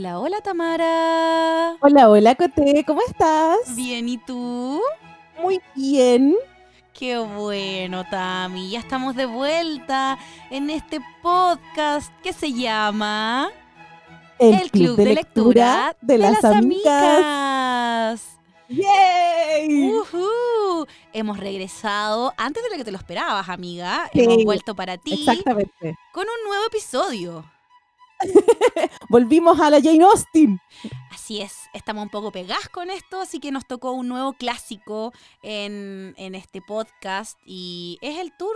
Hola, hola Tamara. Hola, hola Cote, ¿cómo estás? Bien, ¿y tú? Muy bien. Qué bueno, Tami. Ya estamos de vuelta en este podcast que se llama El, Club, de, Lectura, de, las, Amigas. ¡Yay! Uh Hemos regresado antes de lo que te lo esperabas, amiga. Hemos vuelto para ti. Con un nuevo episodio. Volvimos a la Jane Austen. Así es, estamos un poco pegados con esto, así que nos tocó un nuevo clásico en, este podcast y es el turno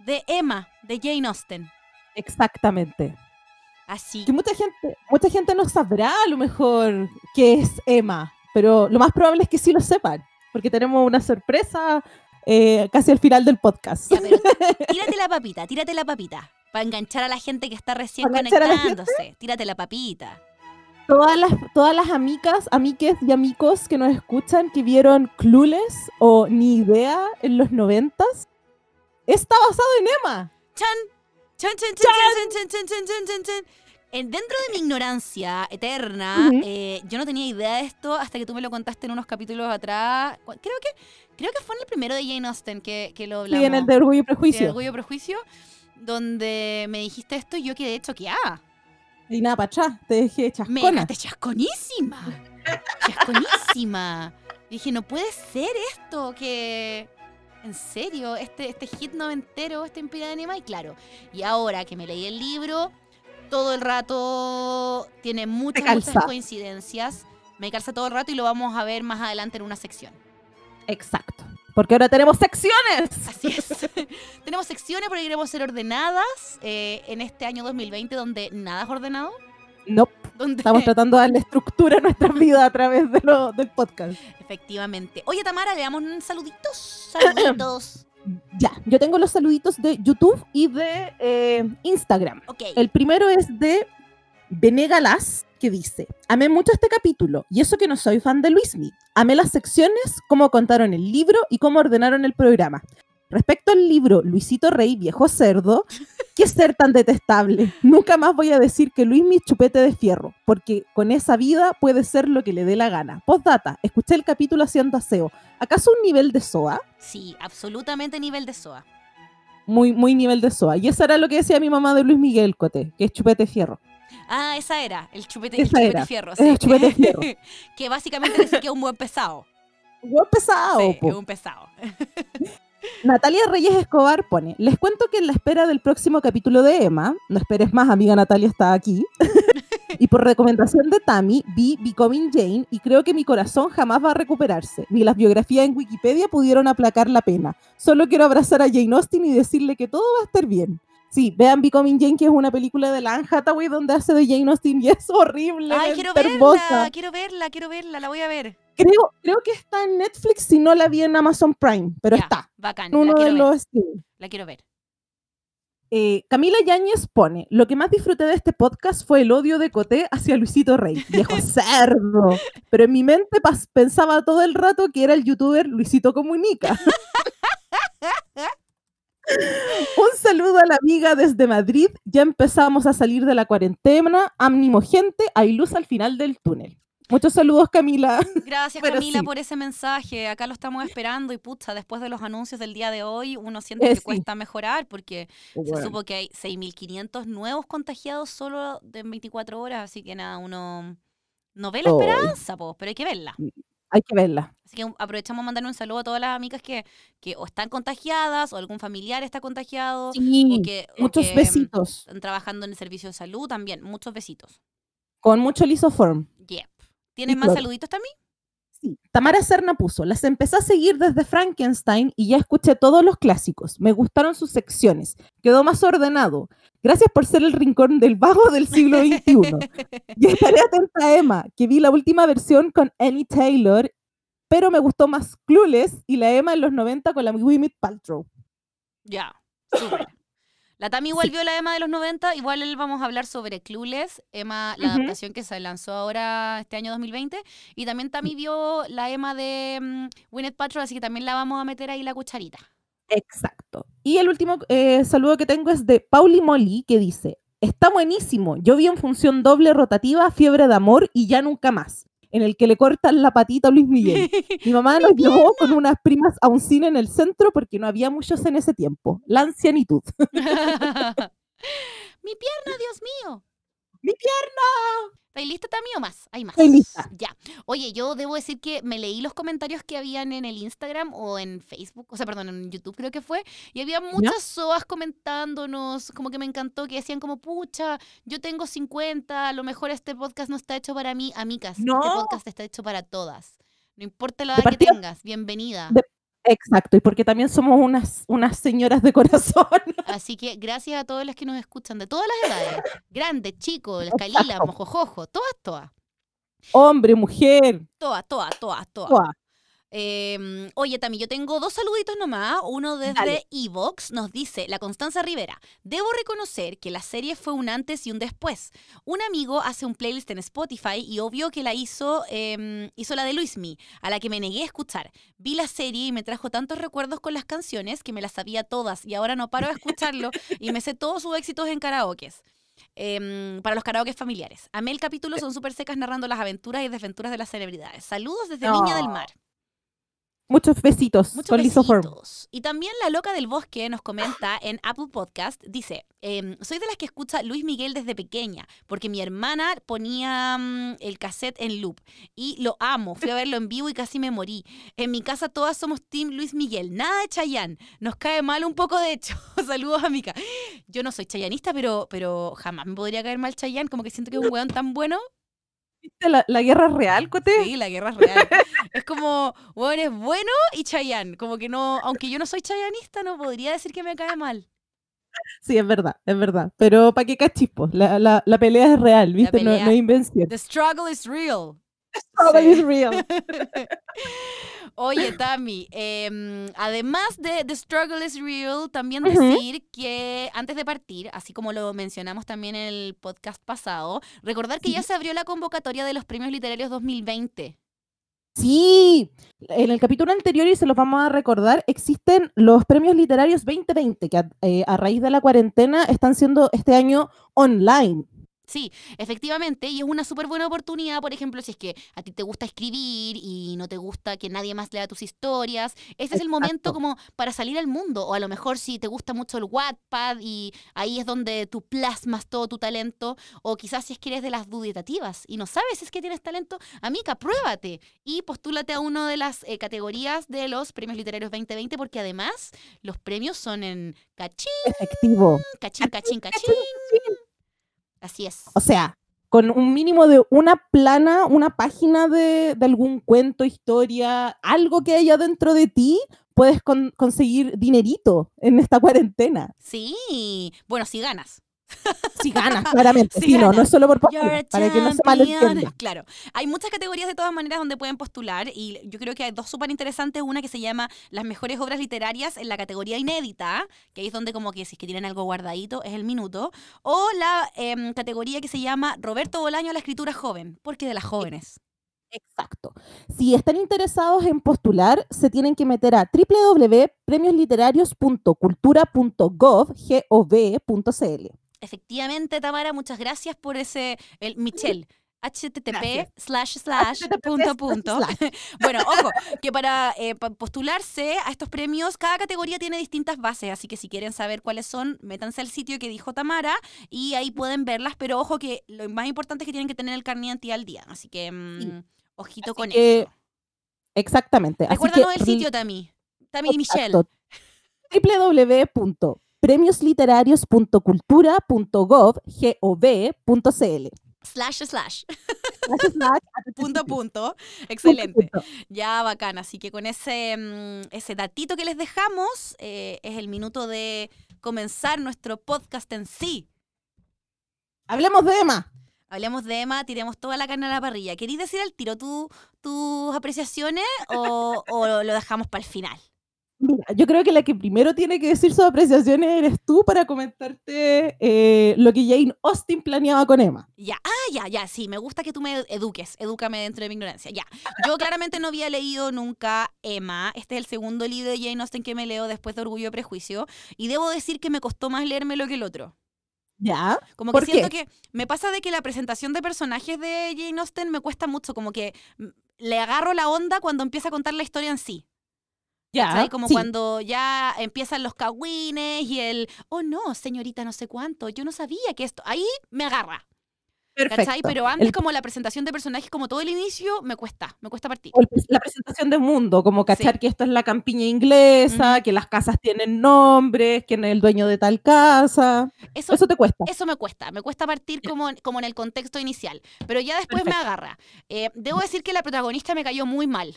de Emma, de Jane Austen. Exactamente. Así. Que mucha gente, mucha gente no sabrá a lo mejor qué es Emma, pero lo más probable es que sí lo sepan, porque tenemos una sorpresa eh, casi al final del podcast. tírate la papita, tírate la papita. Para enganchar a la gente que está recién conectándose. Tírate la papita. Todas las, todas las amigas, amiques y amigos que nos escuchan que vieron Clueless o Ni Idea en los noventas, está basado en Emma. Chan, chan, chan, chan, chan, chan, chan, chan, chan, chan. Eh, dentro de mi ignorancia eterna, eh, yo no tenía idea de esto hasta que tú me lo contaste en unos capítulos atrás. Creo que, creo que fue en el primero de Jane Austen que, que lo hablamos. Sí, en el de Orgullo y Prejuicio. De Orgullo y Prejuicio donde me dijiste esto y yo quedé choqueada. Y nada, para atrás, te dejé chascona. Me chasconísima. chasconísima. dije, no puede ser esto, que... En serio, este, este hit noventero, este Empire de Anima, y claro. Y ahora que me leí el libro, todo el rato tiene muchas, muchas coincidencias. Me calza todo el rato y lo vamos a ver más adelante en una sección. Exacto. Porque ahora tenemos secciones. Así es. tenemos secciones porque queremos ser ordenadas eh, en este año 2020 donde nada es ordenado. No, nope. estamos tratando de darle estructura a nuestra vida a través de lo, del podcast. Efectivamente. Oye, Tamara, le damos un saluditos. Saluditos. ya, yo tengo los saluditos de YouTube y de eh, Instagram. Okay. El primero es de Venegalas que dice, amé mucho este capítulo, y eso que no soy fan de Luismi. Amé las secciones, como contaron el libro y cómo ordenaron el programa. Respecto al libro Luisito Rey, viejo cerdo, qué ser tan detestable. Nunca más voy a decir que Luismi es chupete de fierro, porque con esa vida puede ser lo que le dé la gana. Postdata, escuché el capítulo haciendo aseo. ¿Acaso un nivel de SOA? Sí, absolutamente nivel de SOA. Muy, muy nivel de SOA. Y eso era lo que decía mi mamá de Luis Miguel Cote, que es chupete de fierro. Ah, esa era, el chupete, de chupete El chupete fierro. que básicamente que es un buen pesado. Un buen pesado. un pesado. Natalia Reyes Escobar pone, les cuento que en la espera del próximo capítulo de Emma, no esperes más, amiga Natalia está aquí, y por recomendación de Tammy, vi Becoming Jane y creo que mi corazón jamás va a recuperarse, ni las biografías en Wikipedia pudieron aplacar la pena. Solo quiero abrazar a Jane Austen y decirle que todo va a estar bien. Sí, vean Becoming Jane, es una película de Lan Hathaway donde hace de Jane Austen y es horrible. Ay, quiero verla, quiero verla, quiero verla, la voy a ver. Creo, creo que está en Netflix, si no la vi en Amazon Prime, pero está. Bacán, la quiero ver. Eh, Camila Yáñez pone, lo que más disfruté de este podcast fue el odio de Coté hacia Luisito Rey, viejo cerdo. Pero en mi mente pensaba todo el rato que era el youtuber Luisito Comunica. Un saludo a la amiga desde Madrid. Ya empezamos a salir de la cuarentena. Ánimo gente, hay luz al final del túnel. Muchos saludos, Camila. Gracias, Camila, por ese mensaje. Acá lo estamos esperando y pucha, después de los anuncios del día de hoy, uno siente eh, que cuesta mejorar porque se supo que hay 6.500 nuevos contagiados solo en 24 horas, así que nada, uno no ve la esperanza, pero hay que verla. Mm, hay que verla. Así que aprovechamos a mandarle un saludo a todas las amigas que, o están contagiadas o algún familiar está contagiado. Sí, que, muchos mm, besitos. Están trabajando en el servicio de salud también. Muchos besitos. Con mucho lisoform. Yep. ¿Tienes más saluditos también? Tamara Serna puso, las empecé a seguir desde Frankenstein y ya escuché todos los clásicos. Me gustaron sus secciones. Quedó más ordenado. Gracias por ser el rincón del vago del siglo XXI. y estaré atenta a Emma, que vi la última versión con Annie Taylor, pero me gustó más Clueless y la Emma en los 90 con la Wimit Paltrow. Ya, la Tami igual vio la Ema de los 90, igual vamos a hablar sobre Clueless, Emma, la adaptación que se lanzó ahora este año 2020, y también Tami mm. vio la Ema de mm, Winnet Patrol, así que también la vamos a meter ahí la cucharita. Exacto. Y el último eh, saludo que tengo es de Pauli Molly, que dice, está buenísimo, yo vi en función doble rotativa, fiebre de amor y ya nunca más en el que le cortan la patita a Luis Miguel. Mi mamá nos llevó con unas primas a un cine en el centro porque no había muchos en ese tiempo. La ancianitud. Mi pierna, Dios mío. ¡Mi pierna! ¿Estáis lista también o más? Hay más. Ya. Oye, yo debo decir que me leí los comentarios que habían en el Instagram o en Facebook, o sea, perdón, en YouTube creo que fue, y había muchas soas comentándonos, como que me encantó, que decían como, pucha, yo tengo 50, a lo mejor este podcast no está hecho para mí, amigas, este no. este podcast está hecho para todas. No importa la edad que tengas, bienvenida. Exacto, y porque también somos unas, unas señoras de corazón. Así que gracias a todas las que nos escuchan, de todas las edades, grandes, chicos, las Mojojojo, todas, todas. Hombre, mujer. Todas, todas, todas, todas. Em, oye, Tami, yo tengo dos saluditos nomás. Uno desde Evox nos dice, la Constanza Rivera, debo reconocer que la serie fue un antes y un después. Un amigo hace un playlist en Spotify y obvio que la hizo, em, hizo la de Luismi, a la que me negué a escuchar. Vi la serie y me trajo tantos recuerdos con las canciones que me las sabía todas y ahora no paro de escucharlo y me sé todos sus éxitos en karaokes. Em, para los karaoke familiares. mí el capítulo, son súper secas narrando las aventuras y desventuras de las celebridades. Saludos desde Niña del Mar. Muchos besitos Muchos con Y también la loca del bosque nos comenta en Apple Podcast, dice, em, soy de las que escucha Luis Miguel desde pequeña, porque mi hermana ponía mm, el cassette en loop y lo amo, fui a verlo en vivo y casi me morí. En mi casa todas somos Team Luis Miguel, nada de Chayán, nos cae mal un poco de hecho. Saludos, amiga. Yo no soy chayanista, pero, pero jamás me podría caer mal Chayán, como que siento que es un weón tan bueno la, la, guerra real, Cote? Sí, la guerra real. es como, bueno, es bueno y chayán. Como que no, aunque yo no soy chayanista, no podría decir que me cae mal. Sí, es verdad, es verdad. Pero para qué cachispos, la, la, pelea es real, ¿viste? No, es invención. The struggle is real. The struggle is real. Oye, Tami, em, además de The Struggle is Real, también decir que antes de partir, así como lo mencionamos también en el podcast pasado, recordar que ya se abrió la convocatoria de los premios literarios 2020. Sí, en el capítulo anterior, y se los vamos a recordar, existen los premios literarios 2020, que eh, a raíz de la cuarentena están siendo este año online. Sí, efectivamente, y es una súper buena oportunidad, por ejemplo, si es que a ti te gusta escribir y no te gusta que nadie más lea tus historias, este es el momento como para salir al mundo, o a lo mejor si te gusta mucho el Wattpad y ahí es donde tú plasmas todo tu talento, o quizás si es que eres de las duditativas y no sabes si es que tienes talento, amiga, pruébate y postúlate a una de las eh, categorías de los premios literarios 2020, porque además los premios son en cachín, efectivo, cachín, cachín. cachín. cachín. Así es. O sea, con un mínimo de una plana, una página de, algún cuento, historia, algo que haya dentro de ti, puedes conseguir dinerito en esta cuarentena. Sí, bueno, si ganas. Si ganas, claramente. no, no es solo por para que no se malentienda. Claro, hay muchas categorías de todas maneras donde pueden postular y yo creo que hay dos súper interesantes. Una que se llama las mejores obras literarias en la categoría inédita, que es donde como que si es que tienen algo guardadito es el minuto. O la em, categoría que se llama Roberto Bolaño a la escritura joven, porque de las e-, jóvenes. Exacto. Si están interesados en postular, se tienen que meter a www.premiosliterarios.cultura.gov.cl. Efectivamente, Tamara, muchas gracias por ese, el Michelle. http slash slash punto punto. bueno, ojo, que para eh, postularse a estos premios, cada categoría tiene distintas bases, así que si quieren saber cuáles son, métanse al sitio que dijo Tamara y ahí pueden verlas, pero ojo que lo más importante es que tienen que tener el carnet al día, así que mm, ojito con eso. Exactamente. Recuérdanos así el sitio, Tami. Tami y Michelle. www premiosliterarios.cultura.gov.cl. Slash, slash. punto, punto. Excelente. Ya, bacán. Así que con ese, mm, ese datito que les dejamos, eh, es el minuto de comenzar nuestro podcast en sí. Hablemos de Emma. Hablemos de Emma, tiremos toda la carne a la parrilla. ¿Queréis decir al tiro tú, tus apreciaciones o, o lo dejamos para el final? yo creo que la que primero tiene que decir sus apreciaciones eres tú para comentarte eh, lo que Jane Austen planeaba con Emma. Ya, ah, ya, ya, sí, me gusta que tú me eduques, edúcame dentro de mi ignorancia, ya. Yo claramente no había leído nunca Emma, este es el segundo libro de Jane Austen que me leo después de Orgullo y Prejuicio, y debo decir que me costó más leérmelo que el otro. Ya. Como que siento que me pasa de que la presentación de personajes de Jane Austen me cuesta mucho, como que mm, le agarro la onda cuando empieza a contar la historia en sí como cuando ya empiezan los cagüines y el, oh no, señorita, no sé cuánto, yo no sabía que esto. Ahí me agarra. Perfecto. ¿cachai? Pero antes, como la presentación de personajes, como todo el inicio, me cuesta, me cuesta partir. La presentación de mundo, como cachar que esto es la campiña inglesa, que las casas tienen nombres, que es el dueño de tal casa. Eso, eso, te cuesta. Eso me cuesta, me cuesta partir como, como en el contexto inicial. Pero ya después me agarra. Eh, debo decir que la protagonista me cayó muy mal.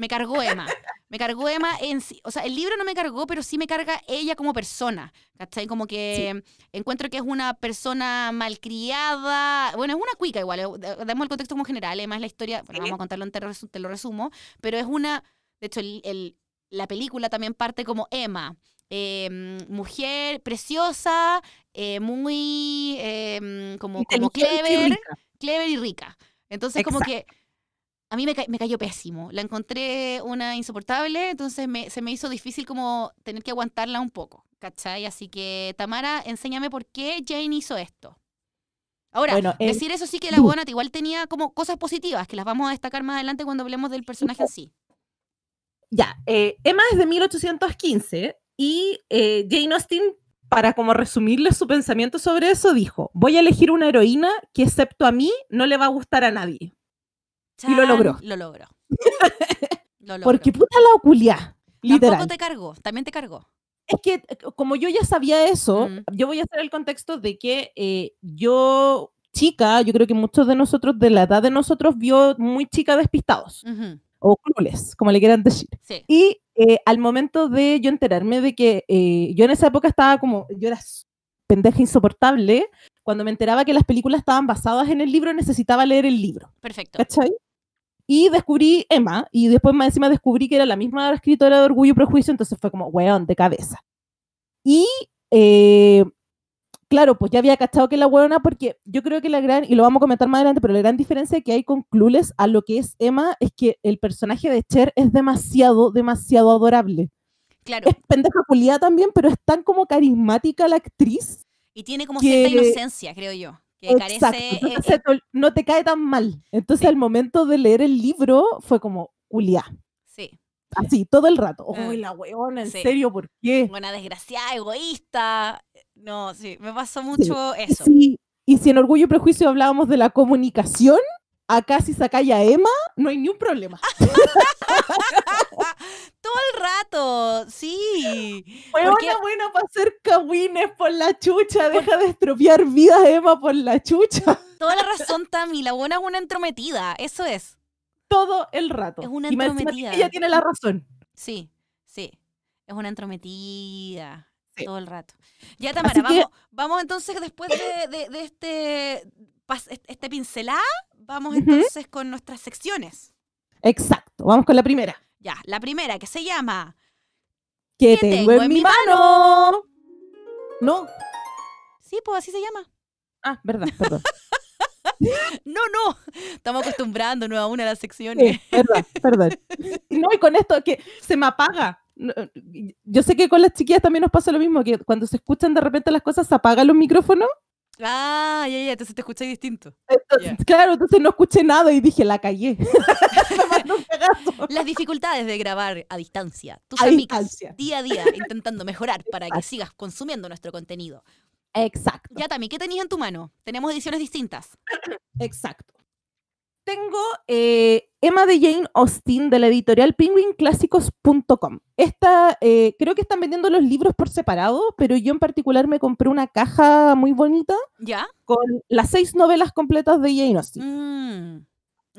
Me cargó Emma. Me cargó Emma en sí. O sea, el libro no me cargó, pero sí me carga ella como persona. ¿Cachai? Como que encuentro que es una persona malcriada. Bueno, es una cuica igual. Eh, damos el contexto como general. Emma es la historia. Bueno, vamos a contarlo, en te, lo resumo. Pero es una. De hecho, el, la película también parte como Emma. Em, mujer preciosa, eh, muy em, como, como clever, clever y rica. Entonces, como que a mí me, cayó pésimo. La encontré una insoportable, entonces se me hizo difícil como tener que aguantarla un poco, ¿cachai? Así que, Tamara, enséñame por qué Jane hizo esto. Ahora, decir eso sí que la buena igual tenía como cosas positivas, que las vamos a destacar más adelante cuando hablemos del personaje en sí. Ya, eh, Emma es de 1815 y eh, Jane Austen, para como resumirle su pensamiento sobre eso, dijo, voy a elegir una heroína que excepto a mí no le va a gustar a nadie y lo logró. Lo logró. Porque puta la oculia. Literal. Tampoco te cargó, también te cargó. Es que eh, como yo ya sabía eso, yo voy a hacer el contexto de que eh, yo, chica, yo creo que muchos de nosotros, de la edad de nosotros, vio muy chicas despistados. O crueles, como le quieran decir. Y eh, al momento de yo enterarme de que yo en esa época estaba como, yo era pendeja insoportable, cuando me enteraba que las películas estaban basadas en el libro, necesitaba leer el libro. Perfecto. ¿Cachai? Y descubrí Emma, y después más encima descubrí que era la misma escritora de Orgullo y Prejuicio, entonces fue como, weón, de cabeza. Y eh, claro, pues ya había cachado que la huevona, porque yo creo que la gran, y lo vamos a comentar más adelante, pero la gran diferencia que hay con Clules a lo que es Emma es que el personaje de Cher es demasiado, demasiado adorable. Claro. Es pendeja culiada también, pero es tan como carismática la actriz. Y tiene como cierta inocencia, creo yo. E e no te cae tan mal. Entonces, al momento de leer el libro, fue como, Julia. Sí. Así, todo el rato. Ah, Uy, la weona, en serio, ¿por qué? Buena desgraciada, egoísta. No, sí, me pasó mucho eso. Sí, y si en Orgullo y Prejuicio hablábamos de la comunicación, acá si sacáis a Emma, no hay ni un problema. Ah, Todo el rato, sí. fue una buena para hacer cabines por la chucha, deja de estropear vidas, Emma, por la chucha. Toda la razón, Tami, la buena es una entrometida, eso es. Todo el rato. Es una entrometida. ella tiene la razón. Sí, sí, es una entrometida todo el rato. Ya, Tamara, vamos, entonces después de, de, este, este pincelada, vamos entonces con nuestras secciones. Exacto. Vamos con la primera. Ya, la primera que se llama. ¡Que tengo, en, mi mano? No. Sí, pues así se llama. Ah, verdad, perdón. no, no. Estamos acostumbrando, a una de las secciones. perdón. No, y con esto que se me apaga. Yo sé que con las chiquillas también nos pasa lo mismo, que cuando se escuchan de repente las cosas se apagan los micrófonos Ah, ya, ya, entonces te escuché distinto. Claro, entonces no escuché nada y dije, la callé. Las dificultades de grabar a distancia. Tú sabes día a día intentando mejorar para que sigas consumiendo nuestro contenido. Exacto. Ya, también ¿qué tenías en tu mano? Tenemos ediciones distintas. Exacto tengo eh, Emma de Jane Austen de la editorial penguinclásicos.com. Esta, eh, creo que están vendiendo los libros por separado, pero yo en particular me compré una caja muy bonita ¿Ya? con las seis novelas completas de Jane Austen. Mm,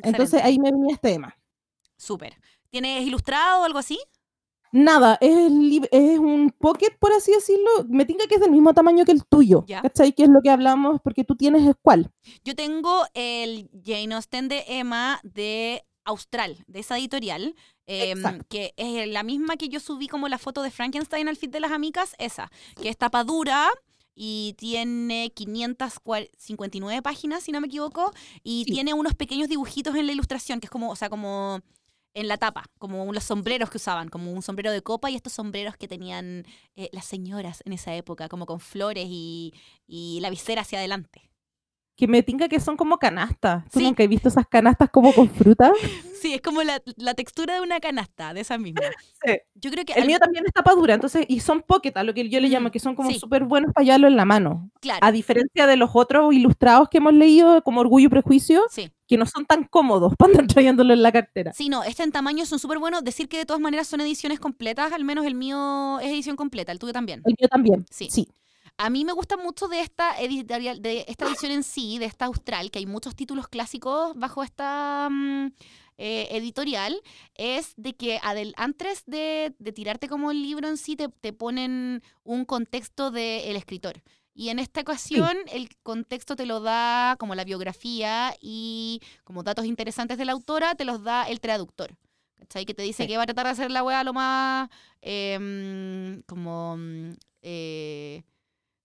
Entonces ahí me venía este tema. Súper. ¿Tienes ilustrado o algo así? nada, es, es un pocket, por así decirlo. Me tinga que es del mismo tamaño que el tuyo. ¿Ya? ¿Cachai? Que es lo que hablamos, porque tú tienes el Yo tengo el Jane Austen de Emma de Austral, de esa editorial. Em, que es la misma que yo subí como la foto de Frankenstein al feed de las amigas, esa, que es tapa dura, y tiene 559 páginas, si no me equivoco, y tiene unos pequeños dibujitos en la ilustración, que es como, o sea, como en la tapa, como los sombreros que usaban, como un sombrero de copa y estos sombreros que tenían eh, las señoras en esa época, como con flores y, y la visera hacia adelante que me tinga que son como canastas. ¿Tú sí. nunca has visto esas canastas como con frutas? Sí, es como la, la textura de una canasta, de esa misma. Yo creo que el mío también está tapadura, dura, entonces, y son pocket, lo que yo le mm, llamo, que son como súper buenos para llevarlo en la mano. Claro. A diferencia de los otros ilustrados que hemos leído, como Orgullo y Prejuicio, que no son tan cómodos para andar trayéndolo en la cartera. Sí, no, este en tamaño son súper buenos. Decir que de todas maneras son ediciones completas, al menos el mío es edición completa, el tuyo también. El mío también, sí. sí. A mí me gusta mucho de esta editorial, de esta edición en sí, de esta austral, que hay muchos títulos clásicos bajo esta mm, eh, editorial, es de que antes de, tirarte como el libro en sí, te, ponen un contexto del escritor. Y en esta ocasión el contexto te lo da como la biografía y como datos interesantes de la autora, te los da el traductor. ¿Cachai? Que te dice que va a tratar de hacer la weá lo más em, como... Mm, eh,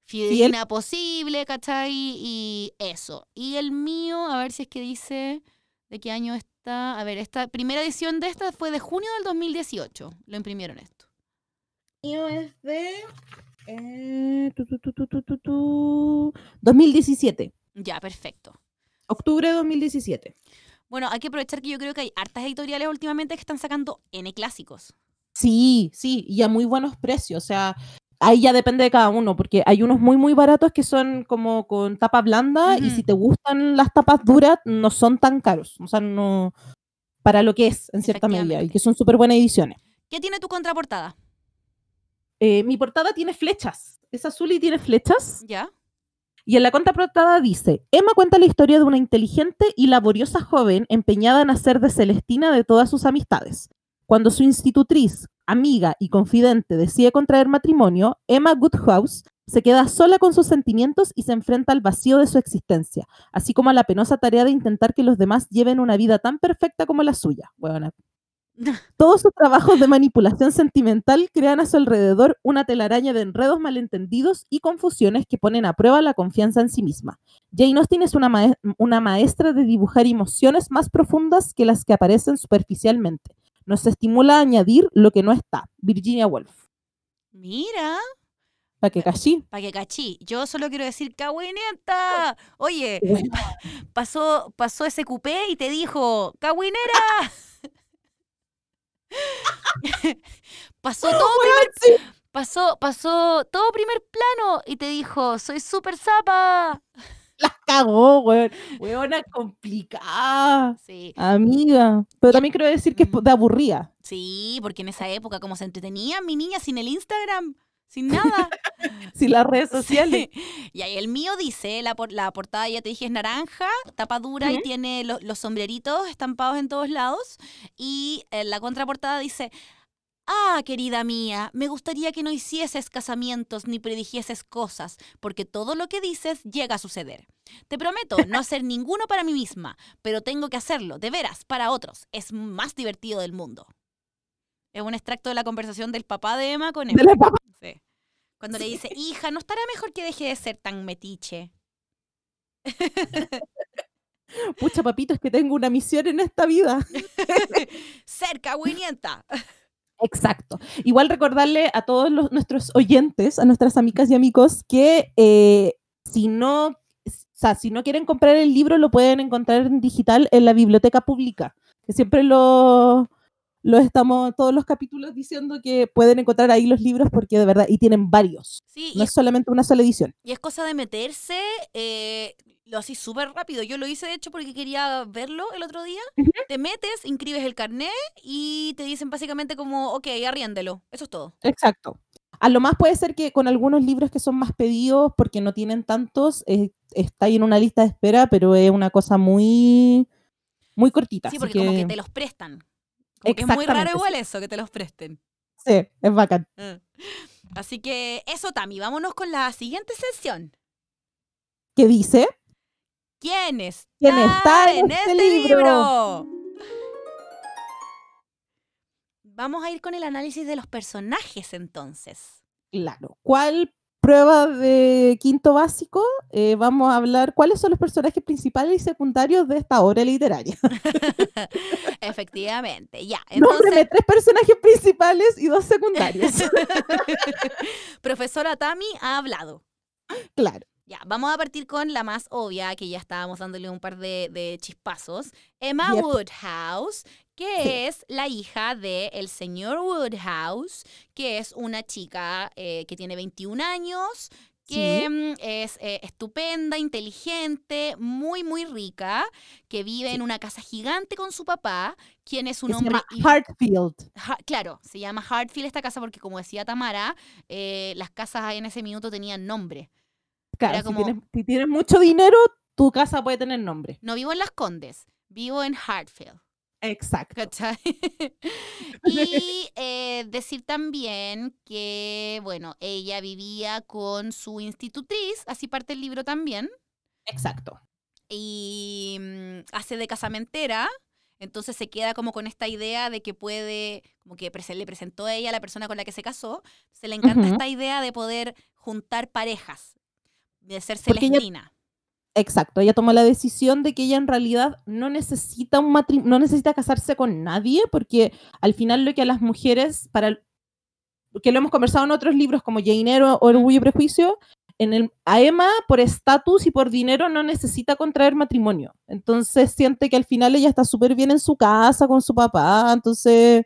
fidedigna posible, ¿cachai? Y eso. Y el mío, a ver si es que dice de qué año está. A ver, esta primera edición de esta fue de junio del 2018. Lo imprimieron esto. mío es de. 2017. Eh, ya, perfecto. Octubre de 2017. Bueno, hay que aprovechar que yo creo que hay hartas editoriales últimamente que están sacando N clásicos. Sí, sí, y a muy buenos precios. O sea, ahí ya depende de cada uno, porque hay unos muy, muy baratos que son como con tapa blanda y si te gustan las tapas duras, no son tan caros. O sea, no. Para lo que es, en cierta medida, y que son súper buenas ediciones. ¿Qué tiene tu contraportada? Eh, mi portada tiene flechas. Es azul y tiene flechas. Ya. Y en la contraportada dice: Emma cuenta la historia de una inteligente y laboriosa joven empeñada en hacer de Celestina de todas sus amistades. Cuando su institutriz, amiga y confidente decide contraer matrimonio, Emma Goodhouse se queda sola con sus sentimientos y se enfrenta al vacío de su existencia, así como a la penosa tarea de intentar que los demás lleven una vida tan perfecta como la suya. todos sus trabajos de manipulación sentimental crean a su alrededor una telaraña de enredos malentendidos y confusiones que ponen a prueba la confianza en sí misma. Jane Austen es una, una maestra de dibujar emociones más profundas que las que aparecen superficialmente nos estimula a añadir lo que no está. Virginia Woolf. Mira. Pa' que cachí. Pa' que cachí. Yo solo quiero decir, cagüineta. Oh. Oye, pasó, pasó ese cupé y te dijo, cagüinera. pasó todo primer, pasó, pasó todo primer plano y te dijo, soy súper zapa las cagó, weón. Weona complicada. Sí. Amiga. Pero también quiero decir que es mm. de Sí, porque en esa época, como se entretenía mi niña sin el Instagram sin nada. sin las redes sociales. Y ahí el mío dice, la, portada ya te dije es naranja, tapa dura y tiene los sombreritos estampados en todos lados. Y eh, la contraportada dice, Ah, querida mía, me gustaría que no hicieses casamientos ni predijieses cosas, porque todo lo que dices llega a suceder. Te prometo no hacer ninguno para mí misma, pero tengo que hacerlo, de veras, para otros. Es más divertido del mundo. Es un extracto de la conversación del papá de Emma con Emma. Cuando le dice, hija, ¿no estará mejor que deje de ser tan metiche? Pucha, papito, es que tengo una misión en esta vida. Cerca, Winienta. Exacto. Igual recordarle a todos los, nuestros oyentes, a nuestras amigas y amigos, que eh, si no, si no quieren comprar el libro, lo pueden encontrar en digital en la biblioteca pública, que siempre lo, lo estamos todos los capítulos diciendo que pueden encontrar ahí los libros porque de verdad, y tienen varios. no es, solamente una sola edición. Y es cosa de meterse, eh, lo así súper rápido. Yo lo hice de hecho porque quería verlo el otro día. Te metes, inscribes el carnet y te dicen básicamente como, ok, arriéndelo. Eso es todo. Exacto. A lo más puede ser que con algunos libros que son más pedidos porque no tienen tantos, eh, está ahí en una lista de espera, pero es una cosa muy, muy cortita. Sí, porque como que te los prestan es muy raro igual eso, que te los presten. Sí, es bacán. Ah. Así que eso, Tami, vámonos con la siguiente sesión. ¿Qué dice? ¿Quién está, en, este, este, libro? libro? Vamos a ir con el análisis de los personajes entonces. Claro. ¿Cuál prueba de quinto básico eh, vamos a hablar cuáles son los personajes principales y secundarios de esta obra literaria. Efectivamente, ya. Entonces... tres personajes principales y dos secundarios. Profesora Tami ha hablado. Claro. Ya, vamos a partir con la más obvia, que ya estábamos dándole un par de, chispazos. Emma Woodhouse, que es la hija del el señor Woodhouse, que es una chica eh, que tiene 21 años, que mm, es eh, estupenda, inteligente, muy, muy rica, que vive en una casa gigante con su papá, quien es un hombre... Se Hartfield. claro, se llama Hartfield esta casa porque como decía Tamara, eh, las casas en ese minuto tenían nombre. Claro, si, tienes, mucho dinero, tu casa puede tener nombre. No vivo en Las Condes, vivo en Hartfield. Exacto. y eh, decir también que, bueno, ella vivía con su institutriz, así parte el libro también. Exacto. Y mm, hace de casamentera. Entonces se queda como con esta idea de que puede, como que le presentó a ella a la persona con la que se casó, se le encanta esta idea de poder juntar parejas de ser Celestina. exacto, ella tomó la decisión de que ella en realidad no necesita un no necesita casarse con nadie, porque al final lo que a las mujeres, para que lo hemos conversado en otros libros como Jainero o Orgullo y Prejuicio, en el, a Emma, por estatus y por dinero, no necesita contraer matrimonio. Entonces siente que al final ella está súper bien en su casa con su papá. Entonces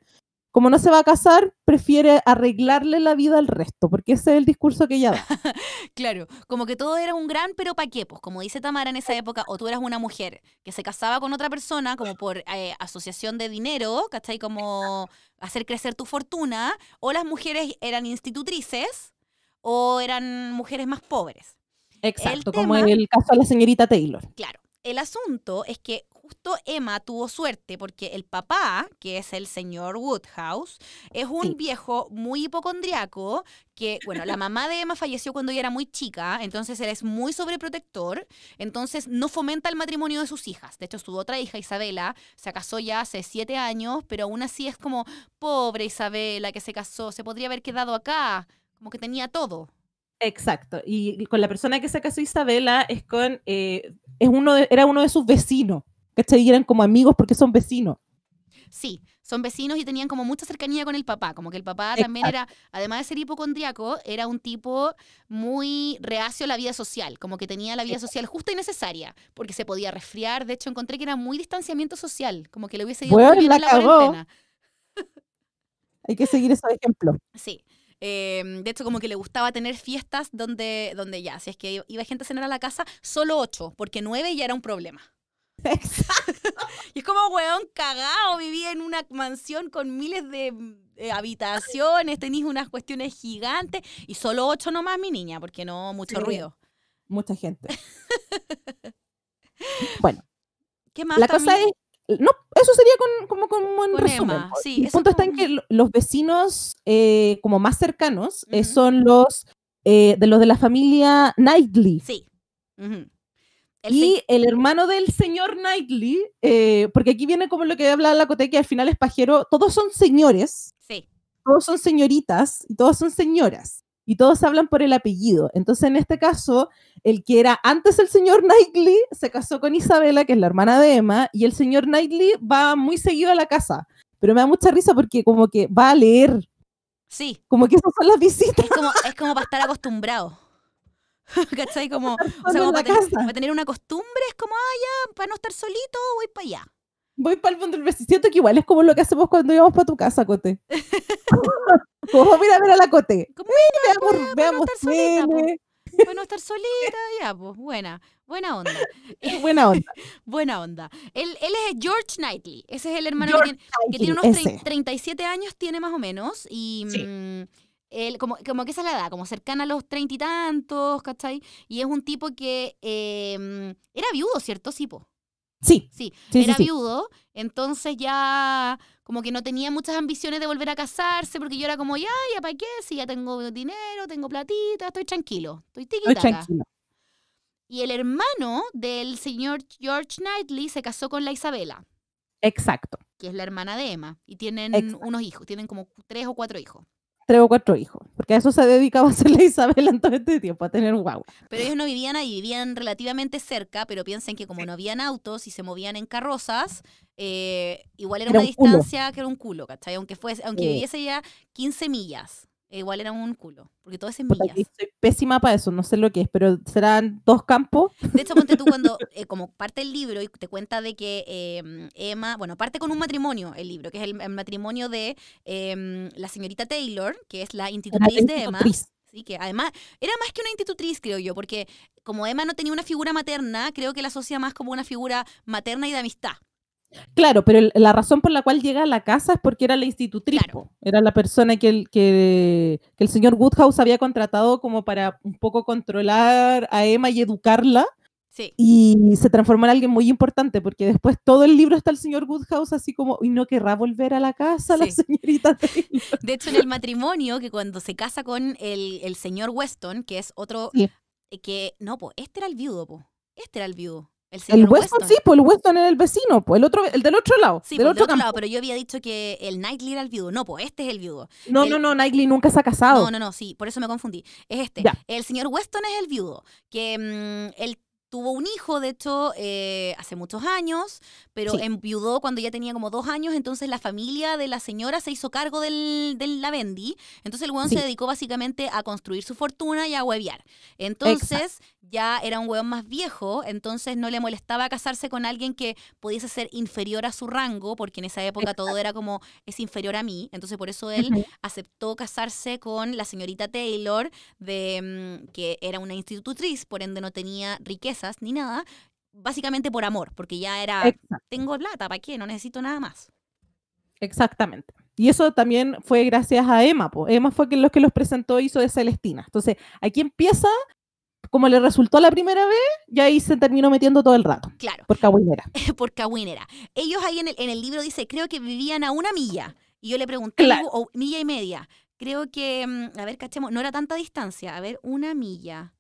como no se va a casar, prefiere arreglarle la vida al resto, porque ese es el discurso que ella da. claro, como que todo era un gran, pero pa' qué, pues como dice Tamara en esa época, o tú eras una mujer que se casaba con otra persona como por eh, asociación de dinero, ¿cachai? Como hacer crecer tu fortuna, o las mujeres eran institutrices, o eran mujeres más pobres. Exacto, como en el caso de la señorita Taylor. Claro, el asunto es que justo Emma tuvo suerte porque el papá, que es el señor Woodhouse, es un viejo muy hipocondriaco que, bueno, la mamá de Emma falleció cuando ella era muy chica, entonces él es muy sobreprotector, entonces no fomenta el matrimonio de sus hijas. De hecho, su otra hija, Isabela, se casó ya hace siete años, pero aún así es como, pobre Isabela que se casó, se podría haber quedado acá, como que tenía todo. Exacto, y con la persona que se casó Isabela es con, eh, es uno era uno de sus vecinos que Y eran como amigos porque son vecinos. Sí, son vecinos y tenían como mucha cercanía con el papá, como que el papá también era, además de ser hipocondriaco, era un tipo muy reacio a la vida social, como que tenía la vida social justa y necesaria, porque se podía resfriar, de hecho encontré que era muy distanciamiento social, como que le hubiese ido muy bien la, la cuarentena. Hay que seguir ese ejemplo Sí. Em, de hecho, como que le gustaba tener fiestas donde, donde ya, si es que iba gente a cenar a la casa, solo ocho, porque nueve ya era un problema. Exacto. Y es como, weón, cagado, vivía en una mansión con miles de eh, habitaciones, tenéis unas cuestiones gigantes y solo ocho nomás, mi niña, porque no, mucho ruido. Mucha gente. bueno. ¿Qué más? La cosa es, no, eso sería como, en con resumen. El punto está en que los vecinos eh, como más cercanos eh, son los de los de la familia Knightley. Sí. El y el hermano del señor Knightley, eh, porque aquí viene como lo que habla la Cote, que al final es pajero, todos son señores, todos son señoritas y todos son señoras, y todos hablan por el apellido. Entonces, en este caso, el que era antes el señor Knightley se casó con Isabela, que es la hermana de Emma, y el señor Knightley va muy seguido a la casa, pero me da mucha risa porque como que va a leer. Sí. Como que esas son las visitas. Es como, es como para estar acostumbrado. ¿Cachai? Como, o sea, para, tener, una costumbre, es como, ah, ya, para no estar solito, voy para allá. Voy para el mundo, del Siento que igual es como lo que hacemos cuando íbamos para tu casa, Cote. como, mira, mira la Cote. Como, mira, veamos, para, veamos para no estar solita, Para no estar solita, ya, pues, buena. Buena onda. buena onda. buena onda. Él, él, es George Knightley. Ese es el hermano que tiene, que tiene unos 37 años, tiene más o menos. Sí. Mm, como, como, que esa es la edad, como cercana a los treinta y tantos, ¿cachai? Y es un tipo que em, era viudo, ¿cierto, tipo Sí. Sí, era viudo, entonces ya como que no tenía muchas ambiciones de volver a casarse, porque yo era como, ya, ya para qué, si ya tengo dinero, tengo platita, estoy tranquilo, estoy tiquitaca. Y el hermano del señor George Knightley se casó con la Isabela. Exacto. Que es la hermana de Emma. Y tienen unos hijos, tienen como tres o cuatro hijos tres o cuatro hijos, porque a eso se dedicaba a hacerle Isabel en todo este tiempo, a tener un guagua. Pero ellos no vivían ahí, vivían relativamente cerca, pero piensen que como no habían autos y se movían en carrozas, eh, igual era, una distancia que era un culo, ¿cachai? Aunque, fuese, aunque viviese ya 15 millas. E igual era un culo, porque todo es Soy pésima para eso, no sé lo que es, pero serán dos campos. De hecho, ponte tú cuando, eh, como parte el libro y te cuenta de que em, Emma, bueno, parte con un matrimonio el libro, que es el, matrimonio de em, la señorita Taylor, que es la institutriz de Emma. Sí, que además era más que una institutriz, creo yo, porque como Emma no tenía una figura materna, creo que la asocia más como una figura materna y de amistad. Claro, pero la razón por la cual llega a la casa es porque era la institutriz, era la persona que el, que, el señor Woodhouse había contratado como para un poco controlar a Emma y educarla. Y se transformó en alguien muy importante porque después todo el libro está el señor Woodhouse así como, y no querrá volver a la casa la señorita. De hecho, en el matrimonio, que cuando se casa con el, señor Weston, que es otro, eh, que no, este era el viudo, este era el viudo. El, el Weston, sí, pues el Weston era el vecino, pues el otro, el del otro lado. Sí, del pues, otro, lado, pero yo había dicho que el Knightley era el viudo. No, pues este es el viudo. No, no, no, Knightley nunca se ha casado. No, no, no, sí, por eso me confundí. Es este. El señor Weston es el viudo, que el mm, Tuvo un hijo, de hecho, eh, hace muchos años, pero enviudó cuando ya tenía como dos años, entonces la familia de la señora se hizo cargo del, del Lavendi, entonces el weón se dedicó básicamente a construir su fortuna y a hueviar. Entonces ya era un weón más viejo, entonces no le molestaba casarse con alguien que pudiese ser inferior a su rango, porque en esa época todo era como, es inferior a mí, entonces por eso él aceptó casarse con la señorita Taylor, de, mm, que era una institutriz, por ende no tenía riqueza ni nada, básicamente por amor, porque ya era, tengo plata, ¿para qué? No necesito nada más. Exactamente. Y eso también fue gracias a Emma. Emma fue quien los que los presentó hizo de Celestina. Entonces, aquí empieza, como le resultó la primera vez, ya ahí se terminó metiendo todo el rato. Claro. Por Cawinera por Ellos ahí en el, libro dice, creo que vivían a una milla. Y yo le pregunté, oh, milla y media. Creo que, mm, a ver, cachemos, no era tanta distancia. A ver, una milla.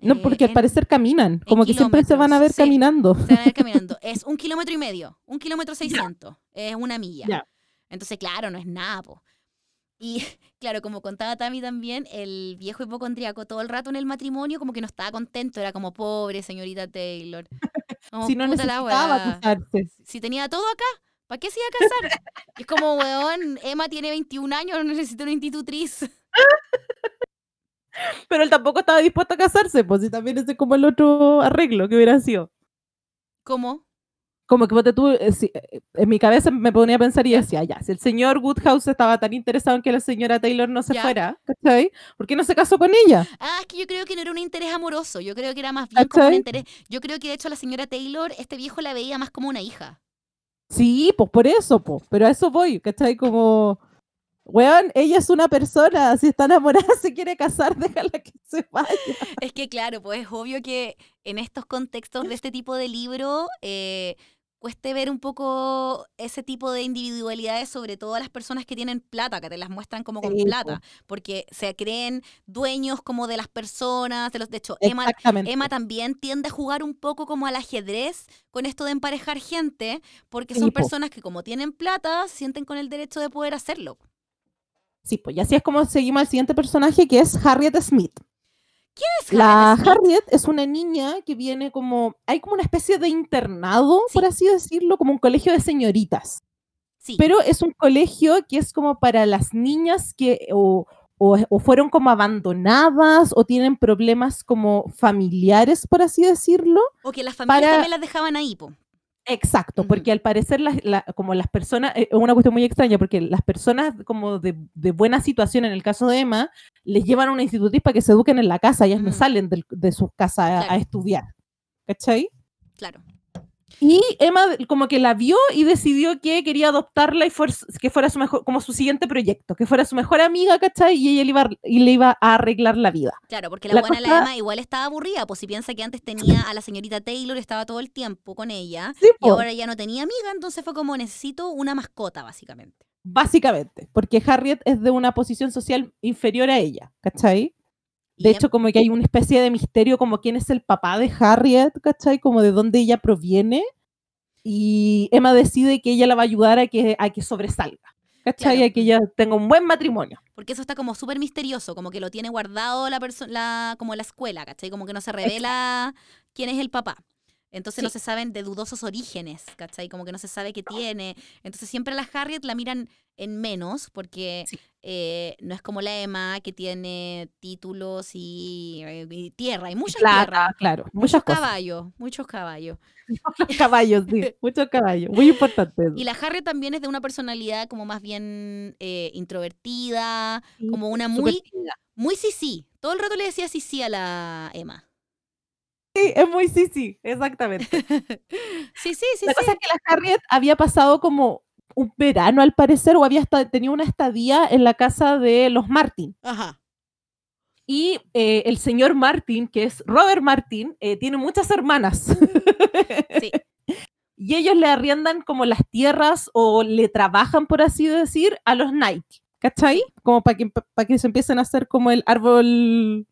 No, eh, porque al parecer caminan, como que siempre se van a ver caminando. Se van a ver caminando. Es un kilómetro y medio, un kilómetro seiscientos, es una milla. Entonces, claro, no es nada. Po. Y claro, como contaba Tami también, el viejo hipocondríaco todo el rato en el matrimonio como que no estaba contento, era como pobre señorita Taylor. si no necesitaba casarse. Si tenía todo acá, ¿para qué se iba a casar? es como, weón, Emma tiene 21 años, no necesita una institutriz. Pero él tampoco estaba dispuesto a casarse, pues, y también ese es como el otro arreglo que hubiera sido. ¿Cómo? Como que vos tú, eh, eh, en mi cabeza me ponía a pensar y decía, ya, si el señor Woodhouse estaba tan interesado en que la señora Taylor no se fuera, ¿cachai? ¿Por qué no se casó con ella? Ah, es que yo creo que no era un interés amoroso, yo creo que era más bien como un interés. Yo creo que de hecho la señora Taylor, este viejo la veía más como una hija. Sí, pues por eso, pues, pero a eso voy, ¿cachai? Como Weón, ella es una persona, si está enamorada, se quiere casar, déjala que se vaya. Es que claro, pues es obvio que en estos contextos de este tipo de libro eh, cueste ver un poco ese tipo de individualidades, sobre todo a las personas que tienen plata, que te las muestran como con plata, porque se creen dueños como de las personas, de los de hecho, Emma, también tiende a jugar un poco como al ajedrez con esto de emparejar gente, porque son personas que como tienen plata, sienten con el derecho de poder hacerlo. Sí, pues y así es como seguimos al siguiente personaje que es Harriet Smith. ¿Quién es Harriet La Harriet es una niña que viene como, hay como una especie de internado, por así decirlo, como un colegio de señoritas. Sí. Pero es un colegio que es como para las niñas que o, fueron como abandonadas o tienen problemas como familiares, por así decirlo. O que las familias también las dejaban ahí, po, Exacto, porque al parecer como las personas, eh, es una cuestión muy extraña, porque las personas como de, buena situación, en el caso de Emma, les llevan a una institutista para que se eduquen en la casa, ellas no salen de, de casa a, estudiar. ¿Cachai? Claro. Y Emma como que la vio y decidió que quería adoptarla y que fuera su mejor, como su siguiente proyecto, que fuera su mejor amiga, ¿cachai? Y ella le iba, y le iba a arreglar la vida. Claro, porque la, buena Emma igual estaba aburrida, pues si piensa que antes tenía a la señorita Taylor, estaba todo el tiempo con ella, y ahora ya no tenía amiga, entonces fue como necesito una mascota, básicamente. Básicamente, porque Harriet es de una posición social inferior a ella, ¿cachai? De hecho, como que hay una especie de misterio, como quién es el papá de Harriet, ¿cachai? Como de dónde ella proviene. Y Emma decide que ella la va a ayudar a que, a que sobresalga. ¿Cachai? A que ella tenga un buen matrimonio. Porque eso está como súper misterioso, como que lo tiene guardado la persona, como la escuela, ¿cachai? Como que no se revela quién es el papá. Entonces no se saben de dudosos orígenes, ¿cachai? Como que no se sabe qué tiene. Entonces siempre a la Harriet la miran en menos, porque eh, no es como la Emma, que tiene títulos y, eh, tierra, y mucha tierra. Claro, muchos caballos, muchos caballos. Muchos caballos, sí, muchos caballos, muy importante. Y la Harriet también es de una personalidad como más bien eh, introvertida, como una muy, muy sí, sí. Todo el rato le decía sí, sí a la Emma. Sí, es muy sí, sí, exactamente. sí, sí, sí. La sí, cosa es que la Harriet había pasado como un verano al parecer o había tenido una estadía en la casa de los Martin. Y eh, el señor Martin, que es Robert Martin, eh, tiene muchas hermanas. y ellos le arriendan como las tierras o le trabajan, por así decir, a los Nike. ¿Cachai? Como para que, para que se empiecen a hacer como el árbol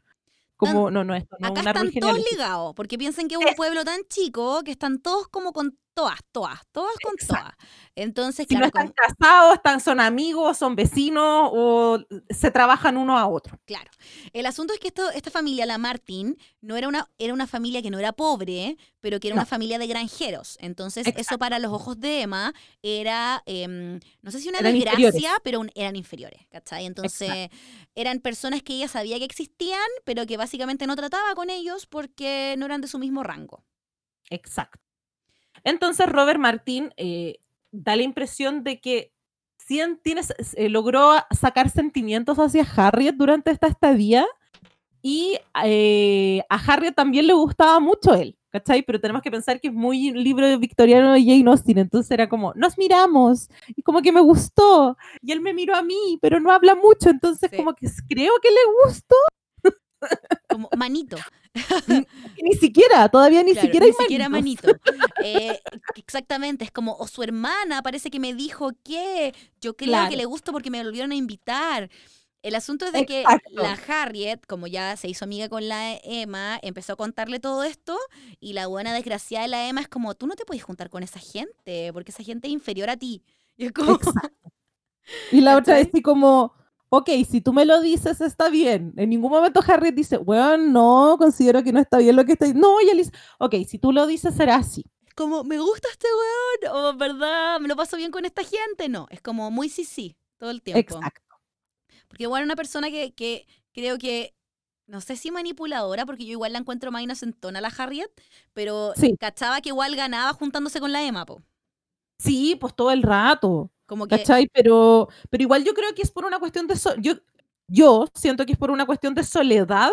como, no, no, es acá están todos ligados, porque piensen que es un eh. pueblo tan chico que están todos como con todas, todas, todas con todas. Entonces, si no están casados, están, son amigos, son vecinos o se trabajan uno a otro. Claro. El asunto es que esto, esta familia, la Martín, no era una, era una familia que no era pobre, pero que era una familia de granjeros. Entonces, eso para los ojos de Emma era, em, no sé si una desgracia, pero eran inferiores, ¿cachai? Entonces, eran personas que ella sabía que existían, pero que básicamente no trataba con ellos porque no eran de su mismo rango. Exacto. Entonces Robert Martín eh, da la impresión de que tienes, eh, logró sacar sentimientos hacia Harriet durante esta estadía y eh, a Harriet también le gustaba mucho él, ¿cachai? Pero tenemos que pensar que es muy libro victoriano de Jane Austen, entonces era como, nos miramos, y como que me gustó, y él me miró a mí, pero no habla mucho, entonces como que creo que le gustó. Como manito ni, siquiera, todavía ni siquiera hay ni siquiera manito. Eh, exactamente, es como, o su hermana parece que me dijo que yo creo que le gusto porque me volvieron a invitar. El asunto es de que la Harriet, como ya se hizo amiga con la Emma, empezó a contarle todo esto y la buena desgraciada de la Emma es como, tú no te puedes juntar con esa gente porque esa gente es inferior a ti. Y, y la otra es así como, ok, si tú me lo dices, está bien. En ningún momento Harriet dice, bueno, no, considero que no está bien lo que está No, y él dice, ok, si tú lo dices, será así. Como, me gusta este weón, o verdad, me lo paso bien con esta gente. No, es como muy sí, sí, todo el tiempo. Exacto. Porque igual una persona que, creo que no sé si manipuladora, porque yo igual la encuentro más inocentona la Harriet, pero se cachaba que igual ganaba juntándose con la Emma, po. Sí, pues todo el rato. Como ¿Cachai? Pero, pero igual yo creo que es por una cuestión de... yo, yo siento que es por una cuestión de soledad,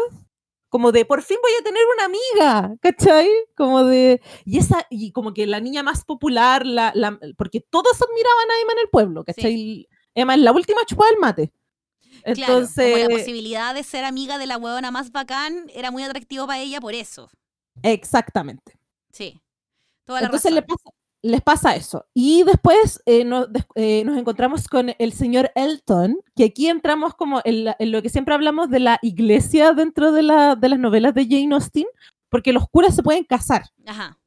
como de por fin voy a tener una amiga, ¿cachai? Como de... Y, esa, y como que la niña más popular, la, porque todos admiraban a Emma en el pueblo, ¿cachai? Emma es la última chupada del mate. Entonces, como la posibilidad de ser amiga de la huevona más bacán era muy atractivo para ella por eso. Exactamente. Sí. Entonces le pasa les pasa eso. Y después eh, eh, nos, encontramos con el señor Elton, que aquí entramos como en, lo que siempre hablamos de la iglesia dentro de, de, las novelas de Jane Austen, porque los curas se pueden casar. Ajá.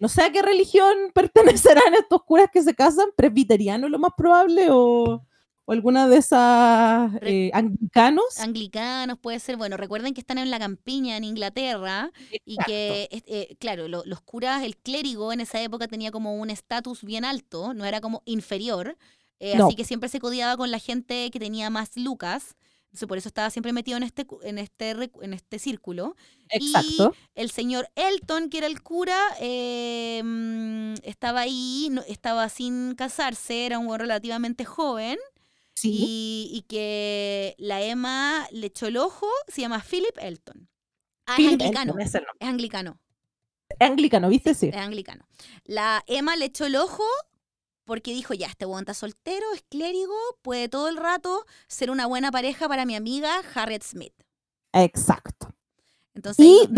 No sé a qué religión pertenecerán estos curas que se casan, presbiteriano lo más probable o o alguna de esas eh, anglicanos. Anglicanos puede ser, bueno, recuerden que están en la campiña en Inglaterra y que, eh, claro, los curas, el clérigo en esa época tenía como un estatus bien alto, no era como inferior, eh, así que siempre se codiaba con la gente que tenía más lucas. por eso estaba siempre metido en este, en este, en este círculo. Y el señor Elton, que era el cura, em, estaba ahí, estaba sin casarse, era un relativamente joven. Y, que la Emma le echó el ojo, se llama Philip Elton. Ah, es anglicano. es, anglicano. Es anglicano, ¿viste? Sí. Es anglicano. La Emma le echó el ojo porque dijo, ya, este guanta soltero, es clérigo, puede todo el rato ser una buena pareja para mi amiga Harriet Smith. Exacto. Entonces, y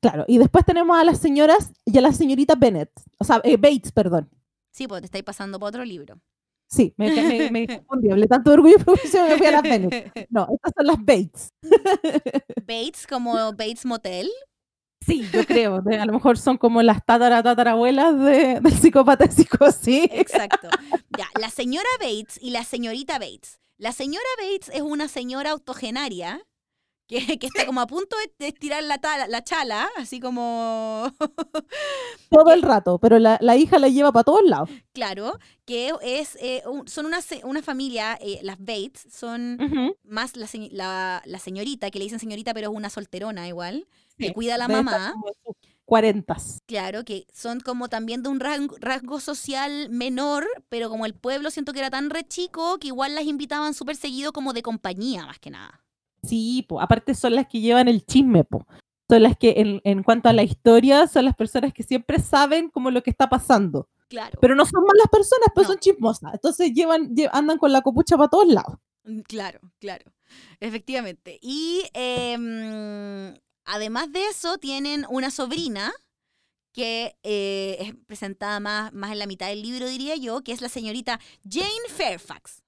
claro, y después tenemos a las señoras y a la señorita Bennett, o sea, eh, Bates, perdón. Sí, porque te estáis pasando por otro libro. Sí, me, me, me confundí, hablé tanto orgullo y profesión me fui a las venus. No, estas son las Bates. ¿Bates como Bates Motel? Sí, yo creo. a lo mejor son como las tatara tatarabuelas de, del psicópata psicosis. Exacto. Ya, la señora Bates y la señorita Bates. La señora Bates es una señora autogenaria que, está como a punto de, estirar la, la chala, así como... Todo el rato, pero la, hija la lleva para todos lados. Claro, que es, eh, son una, familia, eh, las Bates, son más la, señorita, que le dicen señorita, pero es una solterona igual, que cuida a la mamá. 40. Claro, que son como también de un rasgo, rasgo, social menor, pero como el pueblo siento que era tan re chico que igual las invitaban súper seguido como de compañía más que nada. Sí, aparte son las que llevan el chisme, son las que en, cuanto a la historia son las personas que siempre saben como lo que está pasando. Claro. Pero no son malas personas, pues son chismosas. Entonces llevan, andan con la copucha para todos lados. Mm, claro, claro. Efectivamente. Y em, además de eso, tienen una sobrina que eh, es presentada más, más en la mitad del libro, diría yo, que es la señorita Jane Fairfax.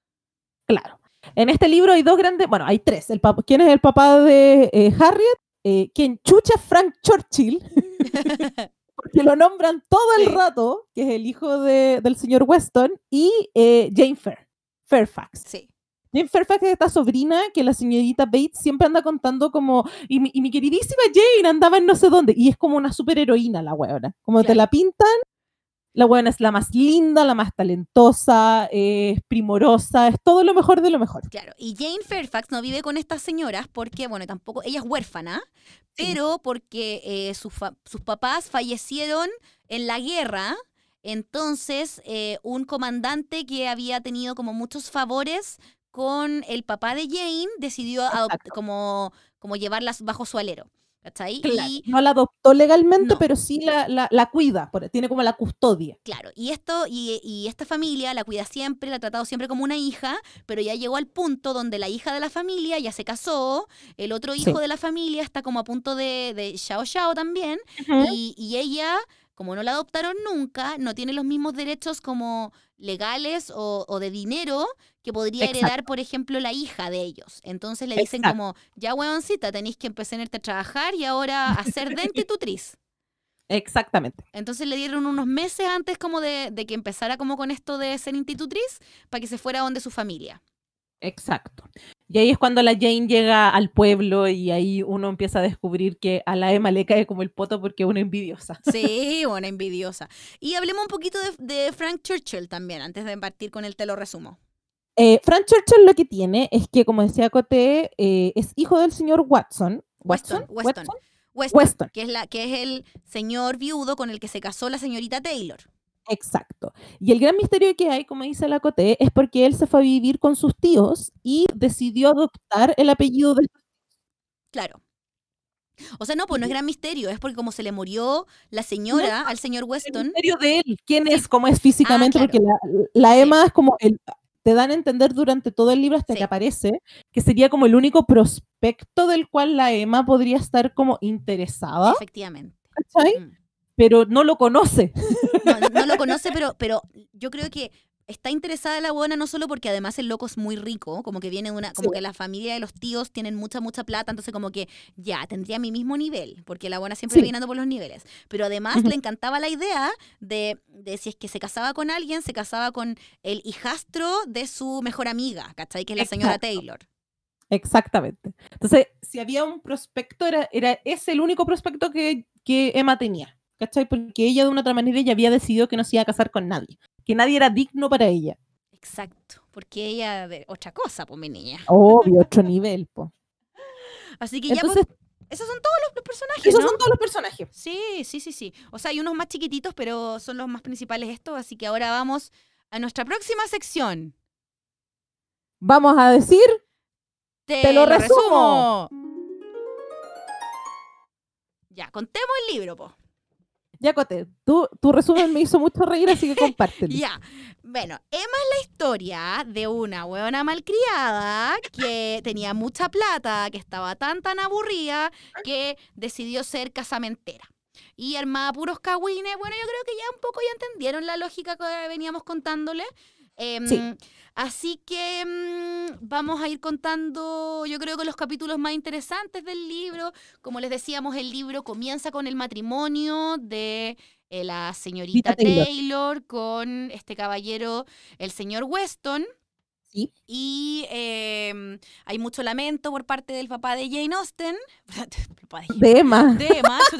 Claro. En este libro hay dos grandes, bueno, hay tres. El ¿Quién es el papá de eh, Harriet? Eh, ¿Quién chucha Frank Churchill, que lo nombran todo el rato, que es el hijo de, del señor Weston, y eh, Jane Fair, Fairfax. Sí. Jane Fairfax es esta sobrina que la señorita Bates siempre anda contando como, y mi, queridísima Jane andaba en no sé dónde, y es como una superheroína la weona, como te la pintan la buena es la más linda, la más talentosa, es primorosa, es todo lo mejor de lo mejor. Claro, y Jane Fairfax no vive con estas señoras porque, bueno, tampoco, ella es huérfana, pero porque eh, sus, papás fallecieron en la guerra. Entonces, eh, un comandante que había tenido como muchos favores con el papá de Jane decidió como, como llevarlas bajo su alero no la adoptó legalmente, pero sí la, la, cuida, tiene como la custodia. Claro, y esto, y, esta familia la cuida siempre, la ha tratado siempre como una hija, pero ya llegó al punto donde la hija de la familia ya se casó, el otro hijo de la familia está como a punto de, de Shao también, y, ella, como no la adoptaron nunca, no tiene los mismos derechos como legales o, o de dinero que podría heredar, por ejemplo, la hija de ellos. Entonces le dicen como, ya huevoncita, tenéis que empezar a trabajar y ahora a ser dentetutris. Exactamente. Entonces le dieron unos meses antes como de, que empezara como con esto de ser institutriz para que se fuera donde su familia. Exacto. Y ahí es cuando la Jane llega al pueblo y ahí uno empieza a descubrir que a la Emma le cae como el poto porque es una envidiosa. Sí, una envidiosa. Y hablemos un poquito de, Frank Churchill también, antes de partir con el te lo resumo. Eh, Frank Churchill lo que tiene es que, como decía Cote, eh, es hijo del señor Watson. Weston, Weston, Que, es el señor viudo con el que se casó la señorita Taylor. Exacto. Y el gran misterio que hay, como dice la Cote, es porque él se fue a vivir con sus tíos y decidió adoptar el apellido del... Claro. O sea, no, pues no es gran misterio, es porque como se le murió la señora al señor Weston. El misterio de él, quién es, cómo es ah, físicamente, porque la, Emma es como el te dan a entender durante todo el libro hasta que aparece, que sería como el único prospecto del cual la Emma podría estar como interesada. Efectivamente. Mm. Pero no lo conoce. No, lo conoce, pero, pero yo creo que está interesada la buena no solo porque además el loco es muy rico, como que viene de una, como que la familia de los tíos tienen mucha, mucha plata, entonces como que ya, tendría mi mismo nivel, porque la buena siempre viene por los niveles. Pero además le encantaba la idea de, de, si es que se casaba con alguien, se casaba con el hijastro de su mejor amiga, ¿cachai? Que es la señora Taylor. Exactamente. Entonces, si había un prospecto, era, era ese el único prospecto que, que Emma tenía. ¿cachai? Porque ella de una otra manera ya había decidido que no se iba a casar con nadie que nadie era digno para ella. Exacto, porque ella, otra cosa, pues mi niña. Obvio, otro nivel, pues. Así que ya... Pues, esos son todos los, personajes. Esos son todos los personajes. Sí, sí, sí, sí. O sea, hay unos más chiquititos, pero son los más principales estos. Así que ahora vamos a nuestra próxima sección. Vamos a decir. Te, lo resumo. Ya, contemos el libro, pues. Ya, Cote, tu resumen me hizo mucho reír, así que compártelo. ya. Bueno, Emma es la historia de una buena malcriada que tenía mucha plata, que estaba tan tan aburrida que decidió ser casamentera y armaba puros cahuines, Bueno, yo creo que ya un poco ya entendieron la lógica que veníamos contándole. Em, así que mm, vamos a ir contando, yo creo que los capítulos más interesantes del libro. Como les decíamos, el libro comienza con el matrimonio de eh, la señorita Taylor. con este caballero, el señor Weston. ¿Sí? Y em, hay mucho lamento por parte del papá de Jane Austen. de,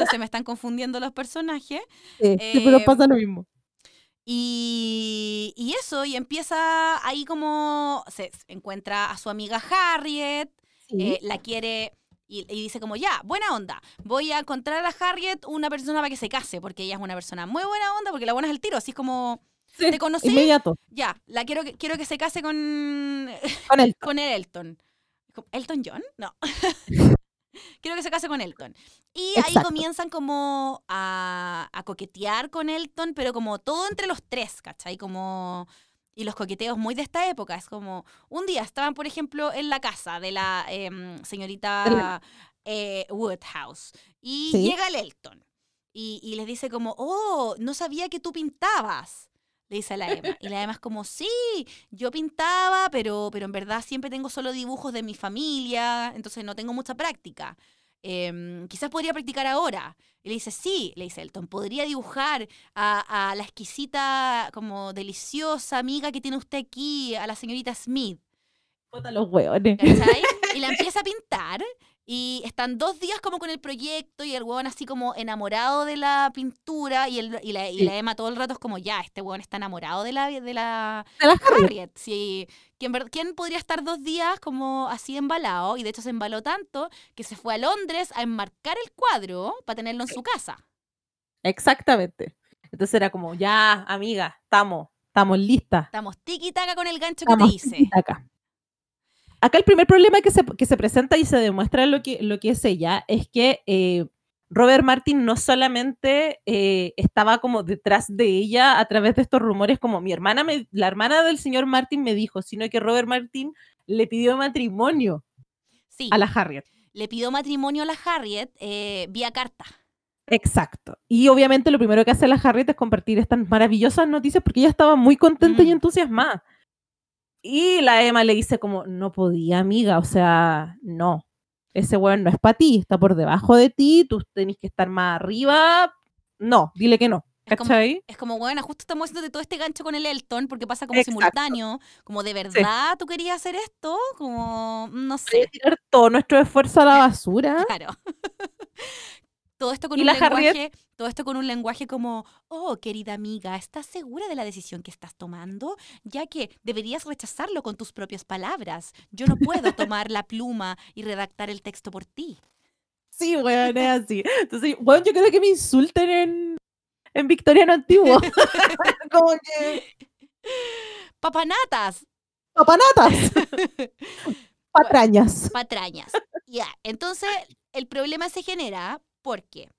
se me están confundiendo los personajes. sí, pero em, pasa lo mismo. Y, eso, y empieza ahí como se encuentra a su amiga Harriet, eh, la quiere y, dice como, ya, buena onda, voy a encontrar a Harriet una persona para que se case, porque ella es una persona muy buena onda, porque la buena es el tiro, así como... te conocí. Inmediato. Ya, la quiero que, quiero que se case con, con, Elton. con Elton. ¿Elton John? No. quiero que se case con Elton. Y ahí comienzan como a, a, coquetear con Elton, pero como todo entre los tres, ¿cachai? Como, y los coqueteos muy de esta época. Es como, un día estaban, por ejemplo, en la casa de la em, señorita eh, Woodhouse y llega el Elton y, y les dice como, oh, no sabía que tú pintabas le dice a la Emma. Y la Emma es como, sí, yo pintaba, pero, pero en verdad siempre tengo solo dibujos de mi familia, entonces no tengo mucha práctica. Em, quizás podría practicar ahora. Y le dice, sí, le dice Elton, podría dibujar a, la exquisita, como deliciosa amiga que tiene usted aquí, a la señorita Smith. los hueones. Y la empieza a pintar y están dos días como con el proyecto y el huevón así como enamorado de la pintura y, el, y, la, y todo el rato es como, ya, este huevón está enamorado de la, de la, de la Harriet. ¿Quién, podría estar dos días como así embalado? Y de hecho se embaló tanto que se fue a Londres a enmarcar el cuadro para tenerlo en su casa. Exactamente. Entonces era como, ya, amiga, estamos, estamos listas. Estamos tiki-taka con el gancho que te hice. Tiki -taka. Acá el primer problema que se, presenta y se demuestra lo que, lo que es ella es que eh, Robert Martin no solamente eh, estaba como detrás de ella a través de estos rumores como mi hermana, la hermana del señor Martin me dijo, sino que Robert Martin le pidió matrimonio sí, a la Harriet. Le pidió matrimonio a la Harriet eh, vía carta. Exacto. Y obviamente lo primero que hace la Harriet es compartir estas maravillosas noticias porque ella estaba muy contenta y mm. entusiasmada. Y la Emma le dice como, no podía, amiga, o sea, no. Ese weón no es para ti, está por debajo de ti, tú tenés que estar más arriba. No, dile que no. Es como, weón, justo estamos haciendo todo este gancho con el Elton, porque pasa como simultáneo. Como, ¿de verdad tú querías hacer esto? Como, no sé. Tirar todo nuestro esfuerzo a la basura. claro. todo esto con un lenguaje, todo esto con un lenguaje como, oh, querida amiga, ¿estás segura de la decisión que estás tomando? Ya que deberías rechazarlo con tus propias palabras. Yo no puedo tomar la pluma y redactar el texto por ti. Sí, bueno, es así. Entonces, bueno yo creo que me insulten en, en victoriano antiguo. como que... Papanatas. Papanatas. Patrañas. Patrañas. Ya, entonces el problema se genera porque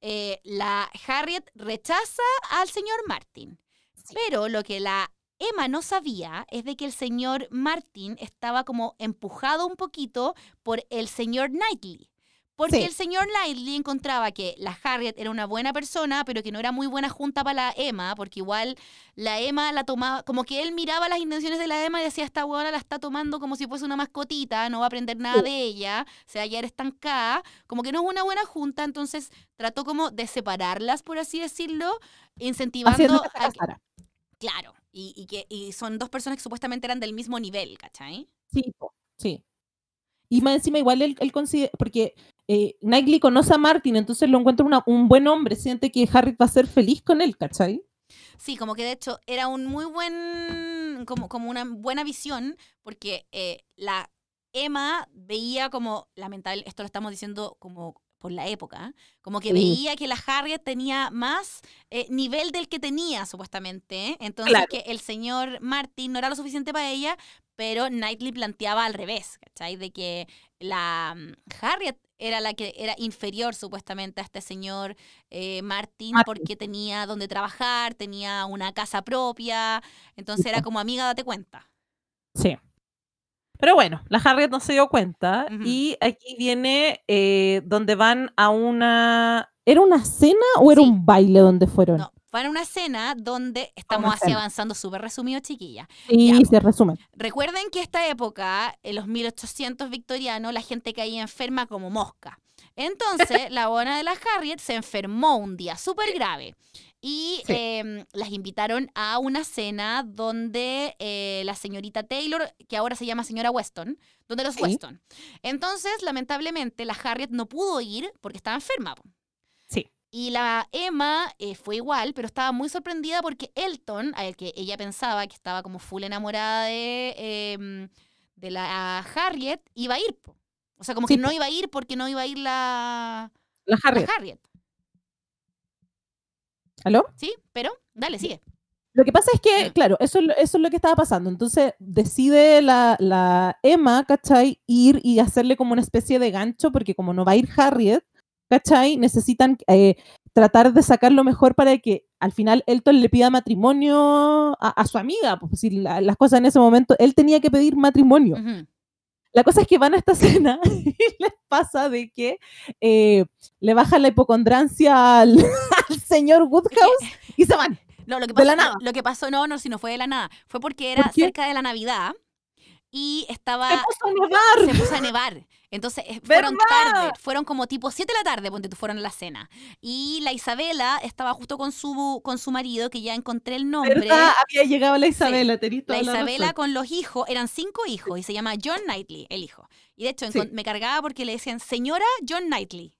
eh, la Harriet rechaza al señor Martin. Pero lo que la Emma no sabía es de que el señor Martin estaba como empujado un poquito por el señor Knightley. Porque el señor Lightly encontraba que la Harriet era una buena persona, pero que no era muy buena junta para la Emma, porque igual la Emma la tomaba, como que él miraba las intenciones de la Emma y decía, esta huevona la está tomando como si fuese una mascotita, no va a aprender nada de ella, sea, ya eres tan estancada, como que no es una buena junta, entonces trató como de separarlas, por así decirlo, incentivando a... Que, claro, y, que y son dos personas que supuestamente eran del mismo nivel, ¿cachai? Sí, sí. Y más encima igual él, él considera, porque eh, Knightley conoce a Martin, entonces lo encuentra un buen hombre, siente que Harriet va a ser feliz con él, ¿cachai? Sí, como que de hecho era un muy buen, como, una buena visión, porque eh, la Emma veía como, lamentable, esto lo estamos diciendo como por la época, como que veía que la Harriet tenía más eh, nivel del que tenía, supuestamente. Entonces, que el señor Martin no era lo suficiente para ella, pero Knightley planteaba al revés, ¿cachai? De que la mm, Harriet era la que era inferior supuestamente a este señor eh, Martín, porque tenía donde trabajar, tenía una casa propia, entonces era como amiga, date cuenta. Sí. Pero bueno, la Harriet no se dio cuenta y aquí viene eh, donde van a una... ¿Era una cena o era un baile donde fueron? No, van a una cena donde estamos así avanzando súper resumido, chiquilla. Y se resumen. Recuerden que esta época, en los 1800 victorianos, la gente caía enferma como mosca. Entonces, la abona de la Harriet se enfermó un día, súper grave. Y em, las invitaron a una cena donde eh, la señorita Taylor, que ahora se llama señora Weston, donde los Weston. Entonces, lamentablemente, la Harriet no pudo ir porque estaba enferma. Y la Emma eh, fue igual, pero estaba muy sorprendida porque Elton, al que ella pensaba que estaba como full enamorada de, em, de la Harriet, iba a ir. O sea, como que no iba a ir porque no iba a ir la, la Harriet. ¿Aló? Sí, pero dale, sigue. Lo que pasa es que, claro, eso, eso es lo que estaba pasando. Entonces decide la, la Emma, ¿cachai? Ir y hacerle como una especie de gancho porque como no va a ir Harriet, ¿cachai? Necesitan eh, tratar de sacar lo mejor para que al final Elton le pida matrimonio a, su amiga, pues, las cosas en ese momento, él tenía que pedir matrimonio. La cosa es que van a esta cena y les pasa de que eh, le baja la hipocondrancia al, señor Woodhouse y se van. No, lo que pasó, No, lo que pasó, no, no, si no fue de la nada. Fue porque era cerca de la Navidad y estaba. Se a nevar. Se puso a nevar. Entonces eh, fueron tarde, fueron como tipo 7 de la tarde, cuando tú, fueron a la cena. Y la Isabela estaba justo con su, con su marido, que ya encontré el nombre. ¿verdad? Había llegado la Isabela, sí. La, Isabela con los hijos, eran cinco hijos, y se llama John Knightley, el hijo. Y de hecho me cargaba porque le decían, señora John Knightley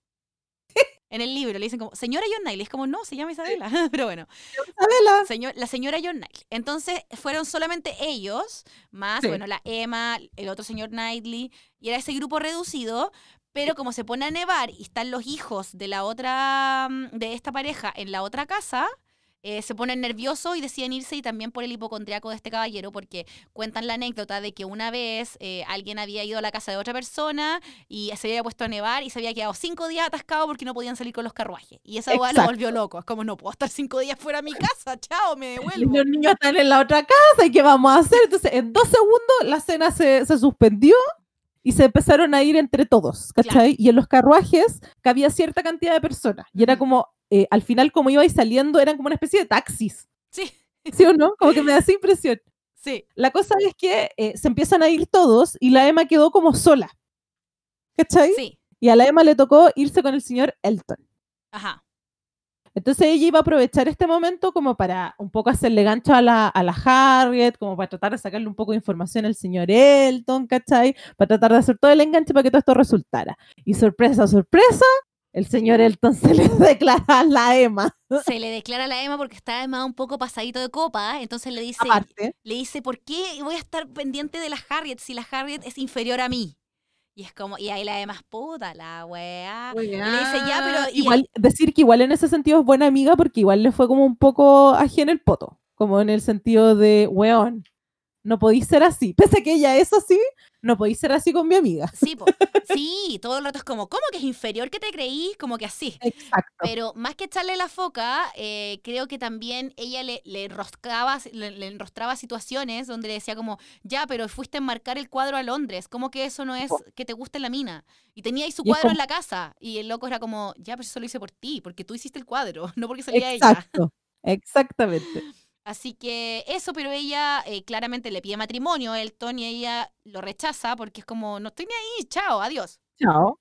en el libro le dicen como, señora John Knightley, Es como, no, se llama Isabela. Pero bueno. Isabela. Señor, la señora John Knightley, Entonces fueron solamente ellos, más, bueno, la Emma, el otro señor Knightley, y era ese grupo reducido. Pero como se pone a nevar y están los hijos de la otra, mm, de esta pareja en la otra casa, eh, se ponen nerviosos y deciden irse y también por el hipocondriaco de este caballero porque cuentan la anécdota de que una vez eh, alguien había ido a la casa de otra persona y se había puesto a nevar y se había quedado cinco días atascado porque no podían salir con los carruajes. Y esa igual lo volvió loco. Es como, no puedo estar cinco días fuera de mi casa, chao, me devuelvo. Los niños están en la otra casa y ¿qué vamos a hacer? Entonces, en dos segundos la cena se, suspendió y se empezaron a ir entre todos, ¿cachai? Y en los carruajes cabía cierta cantidad de personas y era como eh, al final como ibais saliendo eran como una especie de taxis. Sí. ¿Sí o no? Como que me da esa impresión. Sí. La cosa es que eh, se empiezan a ir todos y la Emma quedó como sola. ¿Cachai? Sí. Y a la Emma le tocó irse con el señor Elton. Ajá. Entonces ella iba a aprovechar este momento como para un poco hacerle gancho a la, a la Harriet, como para tratar de sacarle un poco de información al señor Elton, ¿cachai? Para tratar de hacer todo el enganche para que todo esto resultara. Y sorpresa, sorpresa, el señor Elton se le declara la EMA. Se le declara la EMA porque está además un poco pasadito de copa, ¿eh? entonces le dice, le dice, ¿por qué voy a estar pendiente de la Harriet si la Harriet es inferior a mí? Y es como, y ahí la es puta, la weá. le dice, ya, pero... igual, decir que igual en ese sentido es buena amiga porque igual le fue como un poco en el poto, como en el sentido de, weón, no podéis ser así. Pese a que ella es así, no podéis ser así con mi amiga. Sí, sí, todo el rato es como, ¿cómo que es inferior que te creí? Como que así. Exacto. Pero más que echarle la foca, eh, creo que también ella le, enroscaba, le, enrostraba situaciones donde le decía como, ya, pero fuiste a marcar el cuadro a Londres, ¿cómo que eso no es que te guste la mina? Y tenía ahí su cuadro en la casa y el loco era como, ya, pero eso lo hice por ti, porque tú hiciste el cuadro, no porque salía ella. Exacto, exactamente. Así que eso, pero ella eh, claramente le pide matrimonio a Elton y ella lo rechaza porque es como, no estoy ni ahí, chao, adiós. Chao.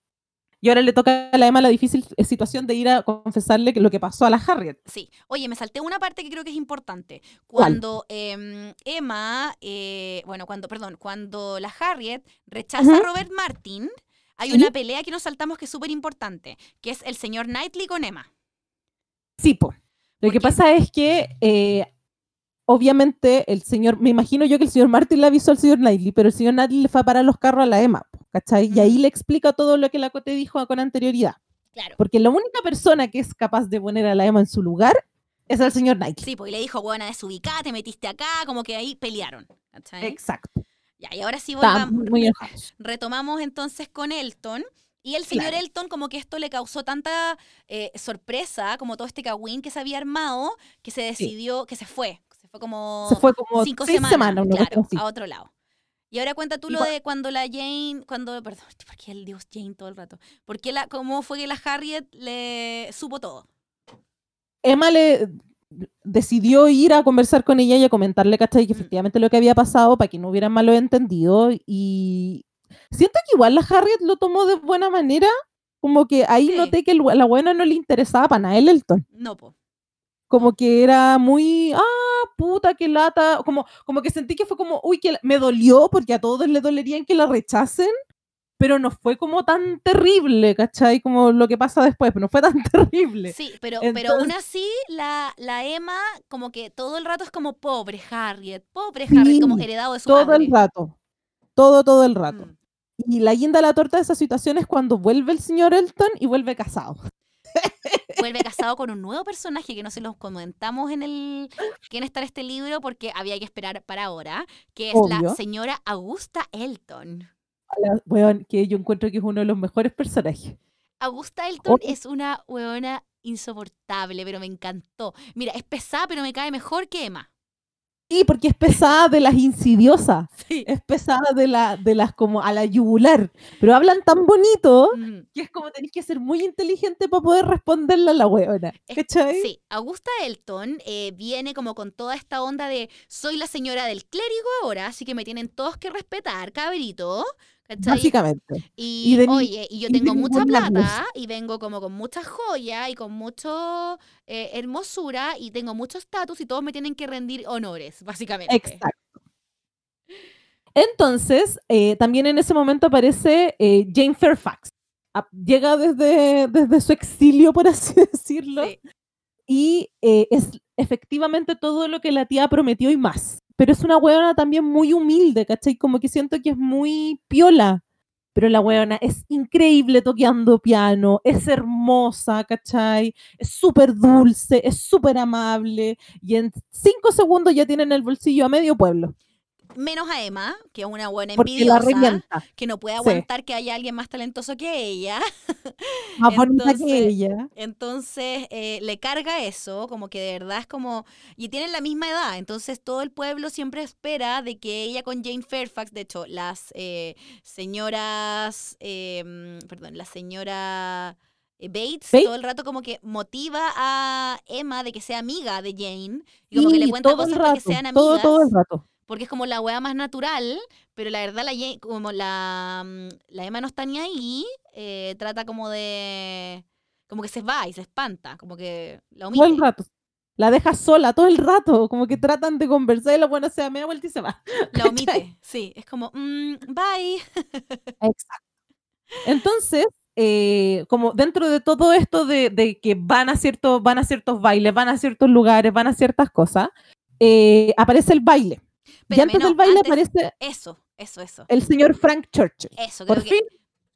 Y ahora le toca a la Emma la difícil eh, situación de ir a confesarle lo que pasó a la Harriet. Sí. Oye, me salté una parte que creo que es importante. Cuando em, Emma, eh, bueno, cuando, perdón, cuando la Harriet rechaza a Robert Martin, hay una pelea que nos saltamos que es súper importante, que es el señor Knightley con Emma. Sí, po. Lo que pasa es que obviamente el señor, me imagino yo que el señor Martin le avisó al señor Knightley, pero el señor Knightley le fue a parar los carros a la EMA, ¿cachai? Y ahí le explica todo lo que la Cote dijo con anterioridad. Claro. Porque la única persona que es capaz de poner a la EMA en su lugar es el señor Knightley. Sí, pues, le dijo, buena, desubicada, te metiste acá, como que ahí pelearon, ¿cachai? Exacto. Ya, y ahora sí volvamos. Retomamos entonces con Elton. Y el señor Elton como que esto le causó tanta eh, sorpresa, como todo este cagüín que se había armado, que se decidió, que se fue, fue como, se fue como cinco semanas, a otro lado. Y ahora cuenta tú lo de cuando la Jane, cuando, perdón, ¿por qué el dios Jane todo el rato? ¿Por qué la, cómo fue que la Harriet le supo todo? Emma le decidió ir a conversar con ella y a comentarle, ¿cachai? Que mm. efectivamente lo que había pasado para que no hubieran malo entendido. Y siento que igual la Harriet lo tomó de buena manera, como que ahí noté que la buena no le interesaba para nada el Elton. No, po. Como que era muy, puta, que lata, como, como que sentí que fue como, uy, que me dolió porque a todos les dolerían que la rechacen, pero no fue como tan terrible, ¿cachai? Como lo que pasa después, pero no fue tan terrible. Sí, pero, pero aún así la, la Emma como que todo el rato es como pobre Harriet, pobre Harriet, como heredado de su Todo el rato, todo, todo el rato. Mm. Y la guinda la torta de esa situación es cuando vuelve el señor Elton y vuelve casado vuelve casado con un nuevo personaje que no se los comentamos en el quién está en este libro porque había que esperar para ahora, que es la señora Augusta Elton. que yo encuentro que es uno de los mejores personajes. Augusta Elton es una weona insoportable, pero me encantó. Mira, es pesada, pero me cae mejor que Emma. Sí, porque es pesada de las insidiosas. Es pesada de, la, de las como a la yugular. Pero hablan tan bonito que es como tenéis que ser muy inteligente para poder responderle a la huevona. ¿Cachai? Sí, Augusta Elton eh, viene como con toda esta onda de soy la señora del clérigo ahora, así que me tienen todos que respetar, cabrito. Básicamente. Y, oye, y yo tengo mucha plata y vengo como con mucha joya y con mucha eh, hermosura y tengo mucho estatus y todos me tienen que rendir honores, básicamente. Exacto. Entonces, eh, también en ese momento aparece eh, Jane Fairfax. Ah, llega desde, desde su exilio, por así decirlo. Y es efectivamente todo lo que la tía prometió y más pero es una hueona también muy humilde, ¿cachai? Como que siento que es muy piola, pero la weona es increíble toqueando piano, es hermosa, ¿cachai? Es súper dulce, es súper amable, y en cinco segundos ya tiene en el bolsillo a medio pueblo menos a Emma, que es una buena envidiosa, que no puede aguantar que haya alguien más talentoso que ella. Más bonita que ella. Entonces eh, le carga eso, como que de verdad es como. Y tienen la misma edad, entonces todo el pueblo siempre espera de que ella con Jane Fairfax, de hecho, las eh, señoras. Em, perdón, la señora. Eh, Bates, todo el rato como que motiva a Emma de que sea amiga de Jane y como que le cuenta cosas rato, que sean amigas. Todo, todo el rato porque es como la weá más natural, pero la verdad la, como la, mm, la Emma no está ni ahí, eh, trata como de... como que se va y se espanta, como que la omite. Todo el rato. La deja sola todo el rato, como que tratan de conversar y la buena se da media vuelta y se va. La omite, sí, es como, mm, bye. Exacto. Entonces, eh, como dentro de todo esto de, que van a, ciertos, van a ciertos bailes, van a ciertos lugares, van a ciertas cosas, eh, aparece el baile y antes del baile Eso, eso, eso. El señor Frank Churchill. Eso, creo Por que fin.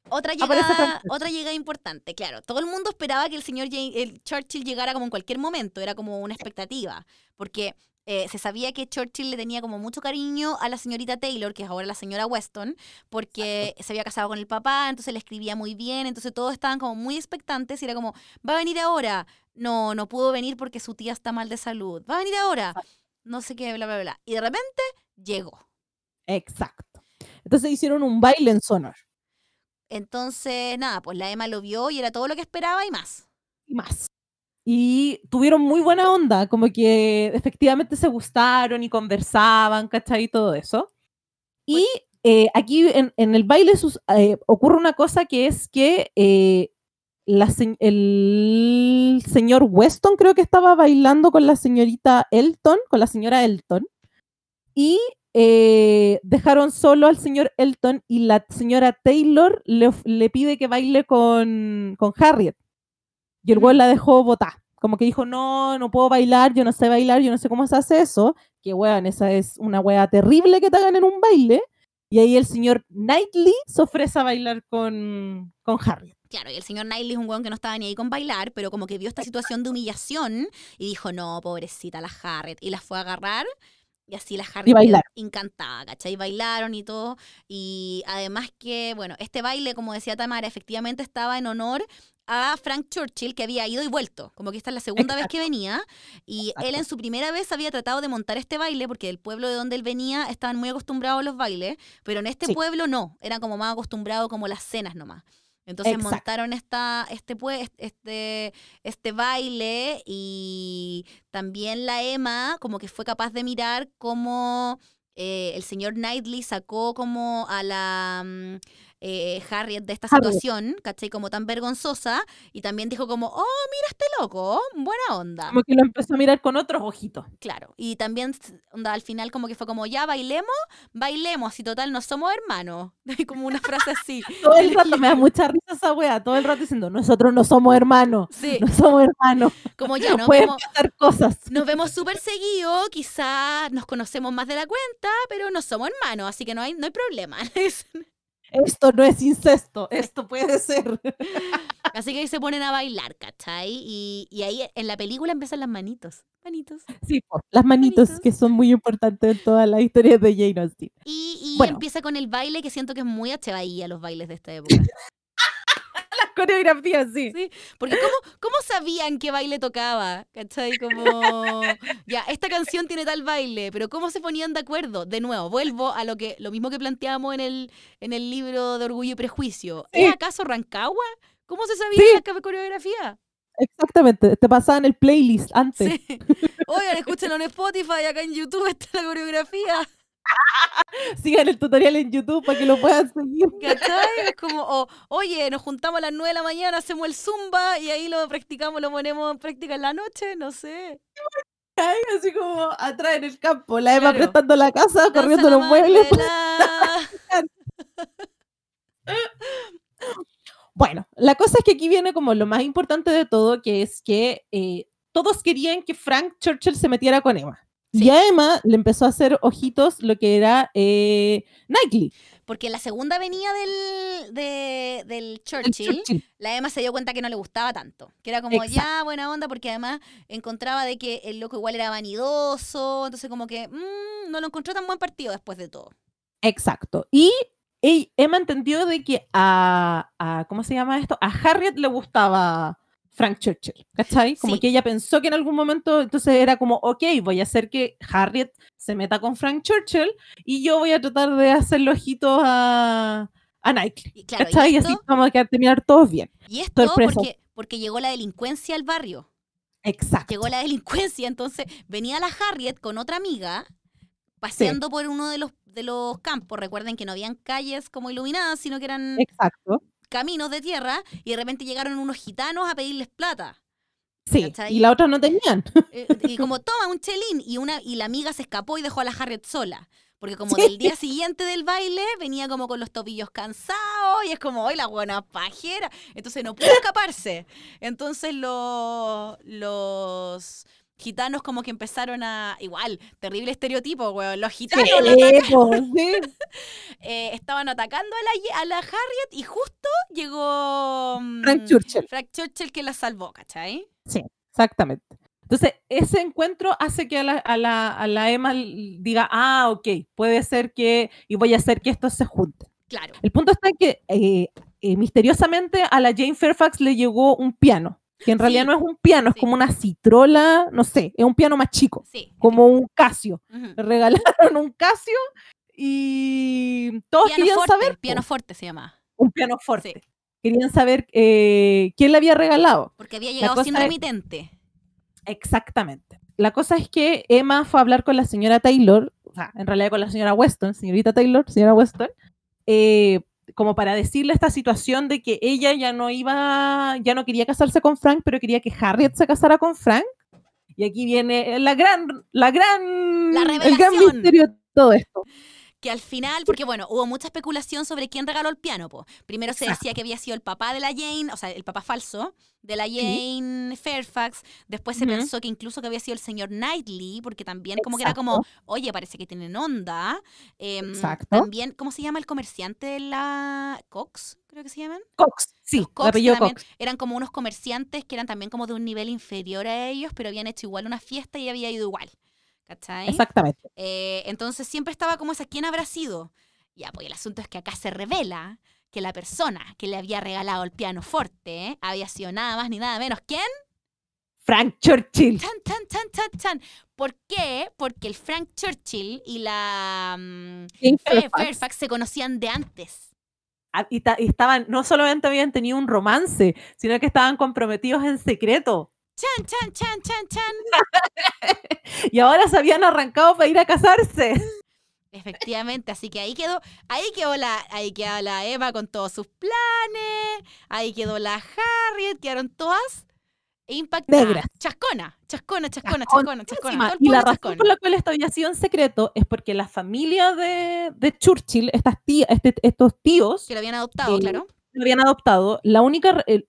Otra llegada, otra llegada importante, claro. Todo el mundo esperaba que el señor el Churchill llegara como en cualquier momento, era como una expectativa, porque eh, se sabía que Churchill le tenía como mucho cariño a la señorita Taylor, que es ahora la señora Weston, porque se había casado con el papá, entonces le escribía muy bien, entonces todos estaban como muy expectantes y era como, va a venir ahora. No, no pudo venir porque su tía está mal de salud. Va a venir ahora no sé qué, bla, bla, bla. Y de repente llegó. Exacto. Entonces hicieron un baile en sonor Entonces, nada, pues la Emma lo vio y era todo lo que esperaba y más. Y más. Y tuvieron muy buena onda, como que efectivamente se gustaron y conversaban, ¿cachai? Y todo eso. Y eh, aquí en, el baile eh, ocurre una cosa que es que eh, el señor Weston creo que estaba bailando con la señorita Elton, con la señora Elton, y eh, dejaron solo al señor Elton y la señora Taylor le, pide que baile con, Harriet. Y el güey la dejó botar. Como que dijo, no, no puedo bailar, yo no sé bailar, yo no sé cómo se hace eso. Que weón, esa es una wea terrible que te hagan en un baile. Y ahí el señor Knightley se ofrece a bailar con Harriet. Claro, y el señor Knightley es un weón que no estaba ni ahí con bailar, pero como que vio esta situación de humillación y dijo, no, pobrecita la Harriet. Y la fue a agarrar y así la Harriet y encantada, ¿cachai? Bailaron y todo. Y además que, bueno, este baile, como decía Tamara, efectivamente estaba en honor a Frank Churchill, que había ido y vuelto. Como que esta es la segunda vez que venía. Y él en su primera vez había tratado de montar este baile, porque el pueblo de donde él venía estaban muy acostumbrados a los bailes, pero en este pueblo no. Eran como más acostumbrados como las cenas nomás. Entonces montaron esta, este, pues, este, este baile y también la Emma como que fue capaz de mirar cómo eh, el señor Knightley sacó como a la... Mm, eh, Harriet de esta situación, ¿cachai? Como tan vergonzosa, y también dijo como, oh, mira este loco, oh, buena onda. Como que lo empezó a mirar con otros ojitos. Claro, y también al final como que fue como, ya bailemos, bailemos, y total, no somos hermanos. como una frase así. todo el rato me da mucha risa esa wea, todo el rato diciendo, nosotros no somos hermanos, sí. no somos hermanos. Como ya, ¿no? podemos como, cosas. Nos vemos súper seguido, quizá nos conocemos más de la cuenta, pero no somos hermanos, así que no hay, no hay problema esto no es incesto, esto puede ser. Así que ahí se ponen a bailar, ¿cachai? Y, ahí en la película empiezan las manitos. Manitos. Sí, las manitos, que son muy importantes en toda la historia de Jane Austen. Y, y empieza con el baile que siento que es muy a los bailes de esta época. coreografía, sí. Porque ¿cómo, sabían qué baile tocaba? ¿Cachai? Como, ya, esta canción tiene tal baile, pero ¿cómo se ponían de acuerdo? De nuevo, vuelvo a lo que lo mismo que planteamos en el, en el libro de Orgullo y Prejuicio. ¿Es acaso Rancagua? ¿Cómo se sabía que la coreografía? Exactamente, te pasaba en el playlist antes. Sí. Oigan, escúchenlo en Spotify, acá en YouTube está la coreografía. Sigan el tutorial en YouTube para que lo puedan seguir. como, oye, nos juntamos a las 9 de la mañana, hacemos el zumba y ahí lo practicamos, lo ponemos en práctica en la noche, no sé. Así como atrás en el campo, la Emma la casa, corriendo los muebles. bueno, la cosa es que aquí viene como lo más importante de todo, que es que eh, todos querían que Frank Churchill se metiera con Emma. Y a Emma le empezó a hacer ojitos lo que era eh, Nike, Porque la segunda venía del, del Churchill, la Emma se dio cuenta que no le gustaba tanto. Que era como, ya, buena onda, porque además encontraba de que el loco igual era vanidoso. Entonces, como que mm, no lo encontró tan buen partido después de todo. Exacto. Y Emma entendió de que a, a, ¿cómo se llama esto? A Harriet le gustaba Frank Churchill, ¿cachai? Como que ella pensó que en algún momento, entonces era como, ok, voy a hacer que Harriet se meta con Frank Churchill y yo voy a tratar de hacerle ojitos a, a Nike, y claro, ¿cachai? Y, así vamos a terminar todos bien. Y esto Porque, porque llegó la delincuencia al barrio. Exacto. Llegó la delincuencia, entonces venía la Harriet con otra amiga paseando por uno de los, de los campos. Recuerden que no habían calles como iluminadas, sino que eran... Exacto caminos de tierra y de repente llegaron unos gitanos a pedirles plata. Sí, y la otra no tenían. Eh, y como toma un chelín y una y la amiga se escapó y dejó a la Harriet sola. Porque como del día siguiente del baile venía como con los tobillos cansados y es como, hoy la buena pajera! Entonces no pudo escaparse. Entonces lo, los gitanos como que empezaron a, igual, terrible estereotipo, weón, los gitanos eh, estaban atacando a la, Harriet y justo llegó mm, Frank Churchill. Frank Churchill que la salvó, ¿cachai? Sí, exactamente. Entonces, ese encuentro hace que a la, a la, Emma diga, ah, ok, puede ser que, y voy a hacer que esto se junte. Claro. El punto está en que eh, eh, misteriosamente a la Jane Fairfax le llegó un piano que en realidad no es un piano, es como una citrola, no sé, es un piano más chico, como un Casio. regalaron un Casio y todos querían saber. Piano fuerte se llama Un piano fuerte. Querían saber eh, quién le había regalado. Porque había llegado sin remitente. Exactamente. La cosa es que Emma fue a hablar con la señora Taylor, o sea, en realidad con la señora Weston, señorita Taylor, señora Weston, eh, como para decirle esta situación de que ella ya no iba, ya no quería casarse con Frank, pero quería que Harriet se casara con Frank. Y aquí viene la gran, la gran, el gran misterio de todo esto que al final, porque bueno, hubo mucha especulación sobre quién regaló el piano. Primero se decía que había sido el papá de la Jane, o sea, el papá falso de la Jane Fairfax. Después se pensó que incluso que había sido el señor Knightley, porque también como que era como, oye, parece que tienen onda. Em, también, ¿cómo se llama el comerciante de la Cox? Creo que se llaman. Cox, sí, Cox, Cox. Eran como unos comerciantes que eran también como de un nivel inferior a ellos, pero habían hecho igual una fiesta y había ido igual. Exactamente. Eh, entonces siempre estaba como esa, ¿quién habrá sido? Ya, pues el asunto es que acá se revela que la persona que le había regalado el pianoforte había sido nada más ni nada menos. ¿Quién? Frank Churchill. ¿Por qué? Porque el Frank Churchill y la mm, Fairfax. se conocían de antes. Ah, y, estaban, no solamente habían tenido un romance, sino que estaban comprometidos en secreto chan, chan, chan, chan, chan. y ahora se habían arrancado para ir a casarse. Efectivamente, así que ahí quedó, ahí quedó la, ahí quedó la Eva con todos sus planes, ahí quedó la Harriet, quedaron todas impactadas. Chascona, chascona, chascona, chascona, chascona. y la razón por la cual estableció en secreto es porque la familia de, de Churchill, estas tías, este, estos tíos. Que lo habían adoptado, claro lo habían adoptado, la única, él,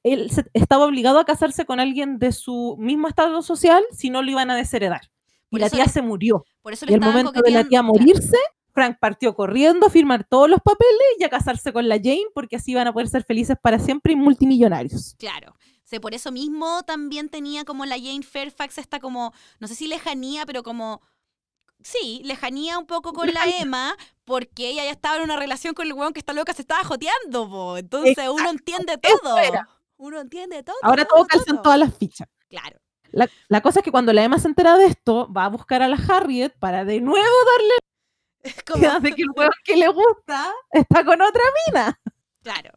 estaba obligado a casarse con alguien de su mismo estado social, si no lo iban a desheredar. y la tía se murió. Por eso y el momento de la tía morirse, Frank partió corriendo a firmar todos los papeles y a casarse con la Jane, porque así iban a poder ser felices para siempre y multimillonarios. Claro por eso mismo también tenía como la Jane Fairfax esta como, no sé si lejanía, pero como sí, lejanía un poco con la Emma, porque ella ya estaba en una relación con el weón que está loca, se estaba joteando, Entonces uno entiende todo. Uno entiende todo. Ahora todo, calzan todas las fichas. Claro. La, cosa es que cuando la Emma se entera de esto, va a buscar a la Harriet para de nuevo darle Es como... Hace que el huevo que le gusta está con otra mina. Claro.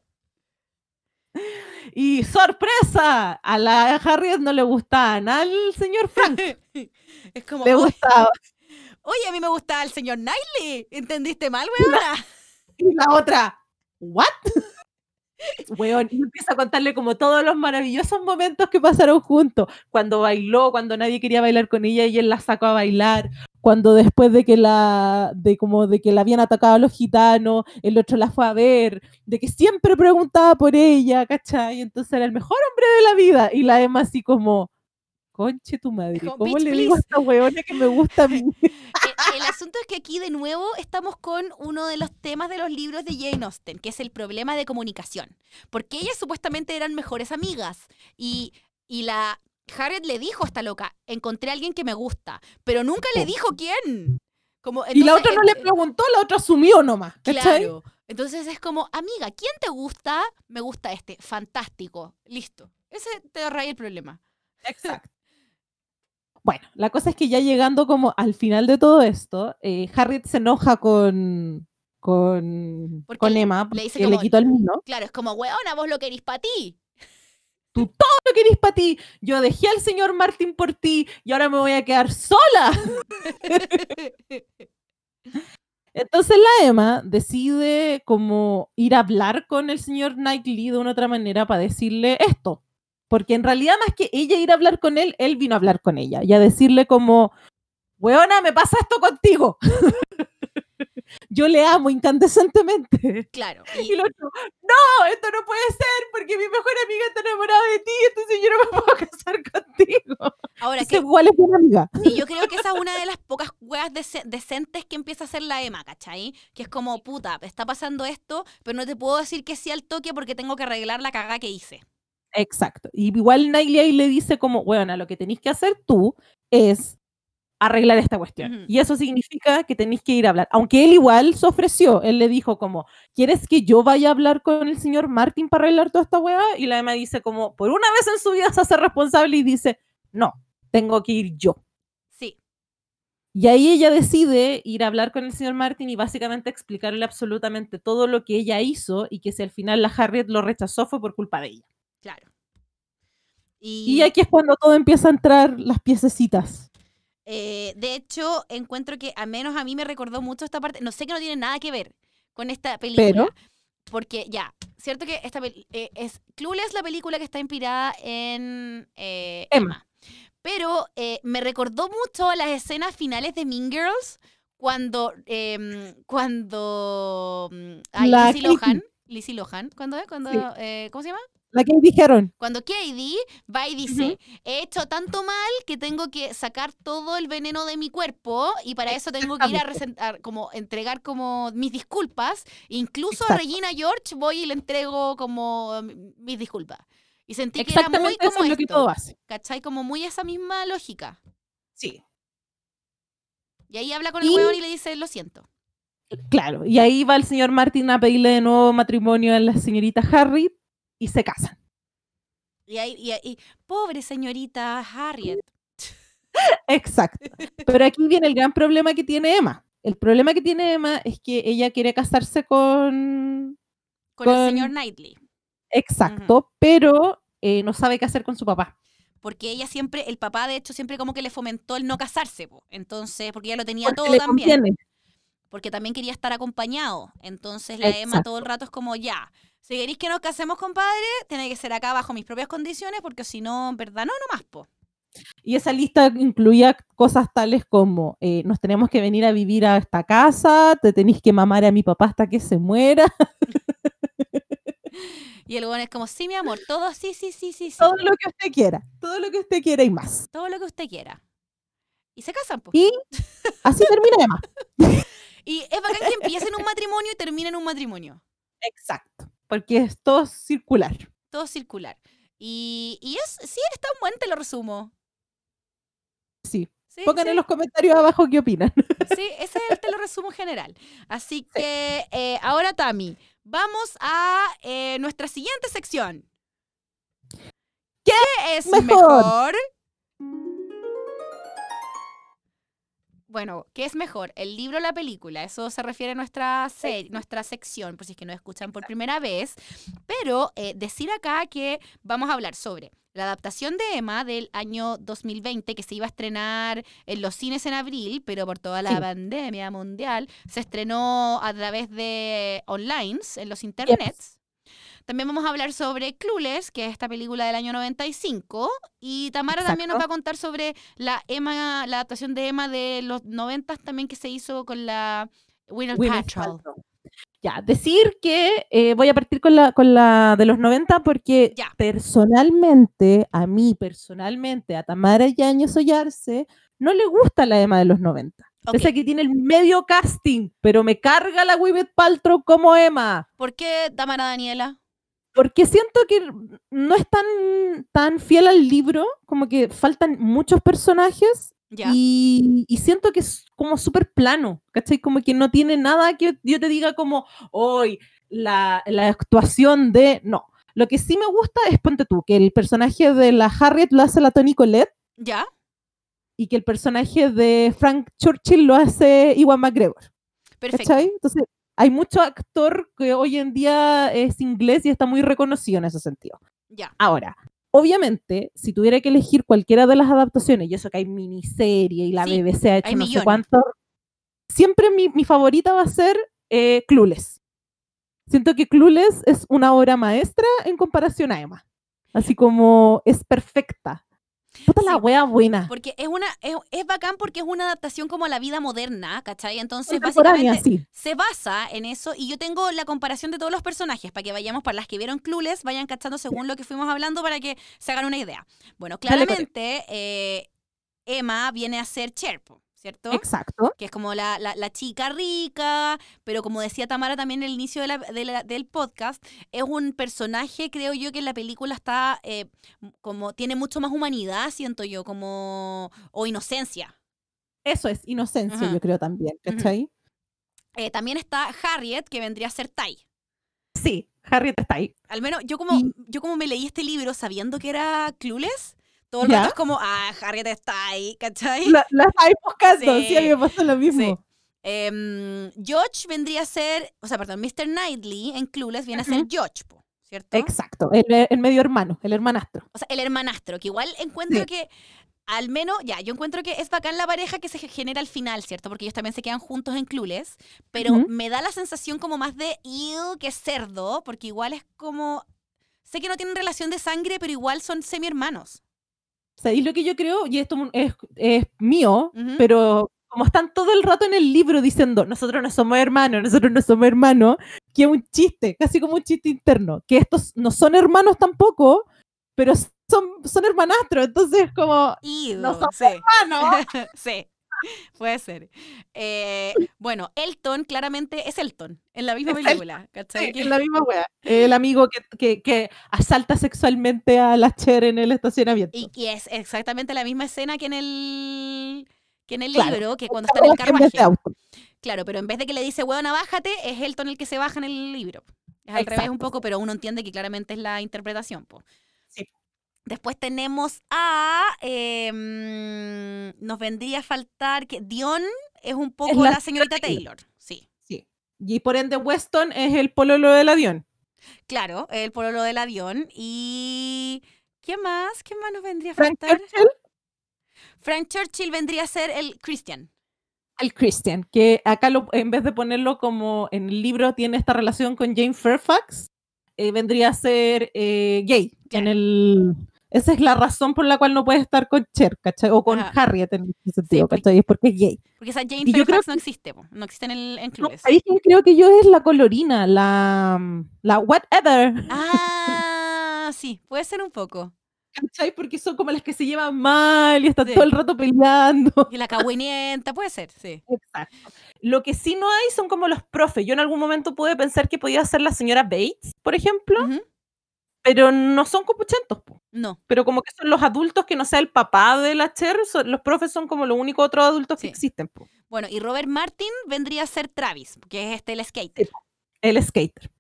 Y sorpresa, a la Harriet no le gustaba nada al señor Frank. es como, le gustaba oye, a mí me gusta el señor Knightley. ¿Entendiste mal, weón? Y la otra, ¿what? Weón, y empieza a contarle como todos los maravillosos momentos que pasaron juntos. Cuando bailó, cuando nadie quería bailar con ella y él la sacó a bailar. Cuando después de que la, de como de que la habían atacado a los gitanos, el otro la fue a ver, de que siempre preguntaba por ella, ¿cachai? Y entonces era el mejor hombre de la vida. Y la Emma así como, conche tu madre, ¿cómo le digo a esta weona que me gusta a mí? el, asunto es que aquí de nuevo estamos con uno de los temas de los libros de Jane Austen, que es el problema de comunicación. Porque ellas supuestamente eran mejores amigas y, la Harriet le dijo a esta loca, encontré a alguien que me gusta, pero nunca le dijo quién. Como, y la otra no le eh, preguntó, la otra asumió nomás. Claro. Entonces es como, amiga, ¿quién te gusta? Me gusta este. Fantástico. Listo. Ese te raíz el problema. Exacto. Bueno, la cosa es que ya llegando como al final de todo esto, eh, Harriet se enoja con, con, con Emma que le, quitó el mismo. Claro, es como, weona, vos lo querís para ti. Tú todo lo querís para ti. Yo dejé al señor Martin por ti y ahora me voy a quedar sola. Entonces la Emma decide como ir a hablar con el señor Knightley de una otra manera para decirle esto porque en realidad más que ella ir a hablar con él, él vino a hablar con ella y a decirle como, weona, me pasa esto contigo. Yo le amo incandescentemente. Claro. Y... el otro, no, esto no puede ser porque mi mejor amiga está enamorada de ti, entonces yo no me puedo casar contigo. Ahora, es amiga. yo creo que esa es una de las pocas huevas decentes que empieza a hacer la Emma, ¿cachai? Que es como, puta, está pasando esto, pero no te puedo decir que sí al toque porque tengo que arreglar la cagada que hice. Exacto. Y igual y le dice como, bueno, lo que tenéis que hacer tú es arreglar esta cuestión. Y eso significa que tenéis que ir a hablar. Aunque él igual se ofreció, él le dijo como, ¿quieres que yo vaya a hablar con el señor Martin para arreglar toda esta hueá? Y la Emma dice como, por una vez en su vida se hace responsable y dice, no, tengo que ir yo. Sí. Y ahí ella decide ir a hablar con el señor Martin y básicamente explicarle absolutamente todo lo que ella hizo y que si al final la Harriet lo rechazó fue por culpa de ella. Claro. Y, aquí es cuando todo empieza a entrar las piececitas. Eh, de hecho, encuentro que al menos a mí me recordó mucho esta parte. No sé que no tiene nada que ver con esta película. Porque ya, cierto que esta eh, es la película que está inspirada en eh, Emma. Pero eh, me recordó mucho las escenas finales de Mean Girls cuando em, cuando mm, Lizzie Lohan, Lizzie Lohan, ¿cuándo es? Cuando, ¿Cómo se llama? La quién dijeron. Cuando Katie va y dice, he hecho tanto mal que tengo que sacar todo el veneno de mi cuerpo y para eso tengo que ir a, como entregar como mis disculpas. Incluso a Regina George voy y le entrego como mis disculpas. Y sentí que era muy como lo que todo hace. ¿Cachai? Como muy esa misma lógica. Sí. Y ahí habla con el y... y le dice, lo siento. Claro, y ahí va el señor Martin a pedirle de nuevo matrimonio a la señorita Harriet y se casan. Y, ahí, y, pobre señorita Harriet. Exacto. Pero aquí viene el gran problema que tiene Emma. El problema que tiene Emma es que ella quiere casarse con... Con, el señor Knightley. Exacto, pero eh, no sabe qué hacer con su papá. Porque ella siempre, el papá de hecho siempre como que le fomentó el no casarse, entonces, porque ella lo tenía todo también. Porque también quería estar acompañado. Entonces la Emma todo el rato es como, ya, si queréis que nos casemos, compadre, tiene que ser acá bajo mis propias condiciones, porque si no, verdad, no, no más, po. Y esa lista incluía cosas tales como eh, nos tenemos que venir a vivir a esta casa, te tenéis que mamar a mi papá hasta que se muera. Y el bueno es como, sí, mi amor, todo sí, sí, sí, sí. Todo lo que usted quiera, todo lo que usted quiera y más. Todo lo que usted quiera. Y se casan, po. Y así termina además. y es bacán que empiecen un matrimonio y terminen un matrimonio. Exacto porque es todo circular. Todo circular. Y, es, sí, está tan buen te lo resumo. Sí. Pongan en los comentarios abajo qué opinan. Sí, ese es el te lo resumo general. Así que eh, ahora, Tami, vamos a eh, nuestra siguiente sección. ¿Qué, es mejor? Bueno, ¿qué es mejor? ¿El libro o la película? Eso se refiere a nuestra, nuestra sección, por si es que no escuchan por primera vez. Pero eh, decir acá que vamos a hablar sobre la adaptación de Emma del año 2020, que se iba a estrenar en los cines en abril, pero por toda la pandemia mundial, se estrenó a través de online, en los internets. También vamos a hablar sobre Clueless, que es esta película del año 95. Y Tamara también nos va a contar sobre la Emma, la adaptación de Emma de los 90 también que se hizo con la Winner Patrol. Ya, decir que eh, voy a partir con la, con la de los 90 porque personalmente, a mí personalmente, a Tamara Yañez Ollarse, no le gusta la Emma de los 90. Okay. que tiene el medio casting, pero me carga la Wibbet Paltrow como Emma. ¿Por qué Tamara Daniela? porque siento que no es tan, tan fiel al libro, como que faltan muchos personajes Y, siento que es como súper plano, ¿cachai? Como que no tiene nada que yo te diga como, hoy la, la, actuación de... No, lo que sí me gusta es, ponte tú, que el personaje de la Harriet lo hace la Toni Collette. Ya. Y que el personaje de Frank Churchill lo hace Iwan McGregor. Perfecto. ¿Cachai? Entonces, hay mucho actor que hoy en día es inglés y está muy reconocido en ese sentido. Ya. Ahora, obviamente, si tuviera que elegir cualquiera de las adaptaciones, y eso que hay miniserie y la BBC ha hecho no sé cuánto, siempre mi, favorita va a ser eh, Clueless. Siento que Clueless es una obra maestra en comparación a Emma. Así como es perfecta. Puta la wea buena. Porque es una, es, bacán porque es una adaptación como a la vida moderna, ¿cachai? Entonces, básicamente se basa en eso. Y yo tengo la comparación de todos los personajes para que vayamos, para las que vieron Clules, vayan cachando según lo que fuimos hablando para que se hagan una idea. Bueno, claramente, eh, Emma viene a ser Cherpo. ¿cierto? Exacto. Que es como la, chica rica, pero como decía Tamara también en el inicio del podcast, es un personaje, creo yo, que en la película está eh, como, tiene mucho más humanidad, siento yo, como, o inocencia. Eso es, inocencia, yo creo también, ¿cachai? Eh, también está Harriet, que vendría a ser Tai. Sí, Harriet está ahí. Al menos yo como, yo como me leí este libro sabiendo que era Clueless, todo el rato es como, ah, Harriet está ahí, ¿cachai? La, hay buscando, sí. a mí me pasa lo mismo. George em, vendría a ser, o sea, perdón, Mr. Knightley en Clueless viene a ser George, ¿cierto? Exacto, eh, el, medio hermano, el hermanastro. O sea, el hermanastro, que igual encuentro que al menos, ya, yo encuentro que es bacán la pareja que se genera al final, ¿cierto? Porque ellos también se quedan juntos en Clueless pero me da la sensación como más de ill que cerdo, porque igual es como. Sé que no tienen relación de sangre, pero igual son semi hermanos y lo que yo creo, y esto es, mío, pero como están todo el rato en el libro diciendo, nosotros no somos hermanos, nosotros no somos hermanos, que es un chiste, casi como un chiste interno, que estos no son hermanos tampoco, pero son, son hermanastros, entonces como, no son sí. hermanos. sí, puede ser. Eh, bueno, Elton claramente es Elton, en la misma película, la misma El amigo que, asalta sexualmente a la Cher en el estacionamiento. Y que es exactamente la misma escena que en el, que en el libro, que cuando claro, está en el carruaje. Claro, pero en vez de que le dice, weona, bájate, es Elton el que se baja en el libro. Es al revés un poco, pero uno entiende que claramente es la interpretación. Po. Después tenemos a. Em, nos vendría a faltar que Dion es un poco la, señorita Taylor. Sí. sí. Y por ende, Weston es el pololo del Dion. Claro, el pololo del Dion, ¿Y qué más? ¿Qué más nos vendría a faltar? Frank Churchill. Frank Churchill vendría a ser el Christian. El Christian, que acá en vez de ponerlo como en el libro, tiene esta relación con Jane Fairfax. Eh, vendría a ser eh, gay en el esa es la razón por la cual no puede estar con Cher, ¿cachai? O con Harriet en ese sentido, ¿cachai? Es porque es gay. Porque esa Jane no existe, no existe en, el, en clubes. No, ahí creo que yo es la colorina, la, la whatever. Ah, sí, puede ser un poco. ¿Cachai? Porque son como las que se llevan mal y están todo el rato peleando. Y la cagüenienta, puede ser, sí. Exacto. Lo que sí no hay son como los profes. Yo en algún momento pude pensar que podía ser la señora Bates, por ejemplo, pero no son copuchentos, po. No. Pero como que son los adultos que no sea el papá de la Cher, los profes son como los únicos otros adultos que existen. Bueno, y Robert Martin vendría a ser Travis, que es este el skater. el skater.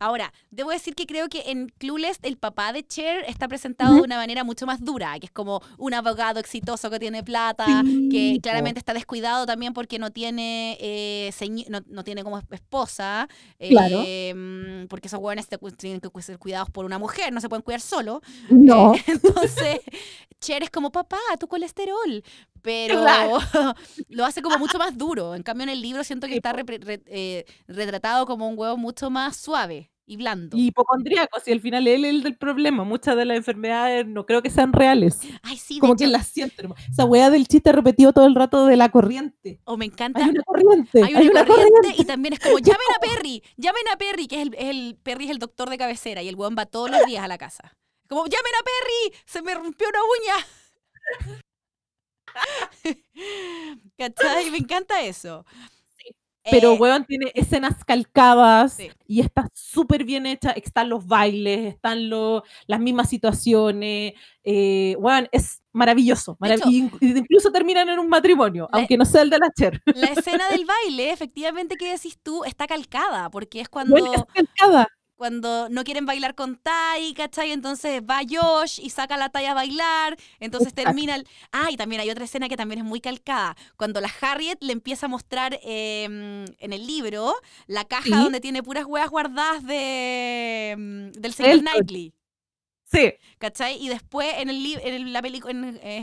Ahora, debo decir que creo que en Clueless el papá de Cher está presentado de una manera mucho más dura, que es como un abogado exitoso que tiene plata, que claramente está descuidado también porque no tiene eh, no, tiene como esposa, em, porque esos jóvenes tienen que ser cuidados por una mujer, no se pueden cuidar solo. No. Eh, entonces, Cher es como, papá, tu colesterol pero lo hace como mucho más duro. En cambio, en el libro siento que está eh, retratado como un huevo mucho más suave y blando. Y hipocondríaco, si al final él es el del problema. Muchas de las enfermedades no creo que sean reales. Ay, sí, Como que las sienten. Esa hueá del chiste repetido todo el rato de la corriente. O oh, me encanta. Hay una corriente. Hay una, corriente, Y también es como, llamen a Perry, llamen a Perry, que es el, Perry es el doctor de cabecera y el huevo va todos los días a la casa. Como, llamen a Perry, se me rompió una uña. ¿Cachai? Me encanta eso. Pero, eh, tiene escenas calcadas y está súper bien hecha. Están los bailes, están los, las mismas situaciones. Eh, es maravilloso. incluso terminan en un matrimonio, aunque no sea el de la Cher. La escena del baile, efectivamente, que decís tú, está calcada, porque es cuando. calcada cuando no quieren bailar con Tai, ¿cachai? Entonces va Josh y saca a la Tai a bailar, entonces termina el... Ah, y también hay otra escena que también es muy calcada, cuando la Harriet le empieza a mostrar em, en el libro la caja donde tiene puras huevas guardadas de, em, del señor Knightley. Sí. ¿Cachai? Y después en el en la película,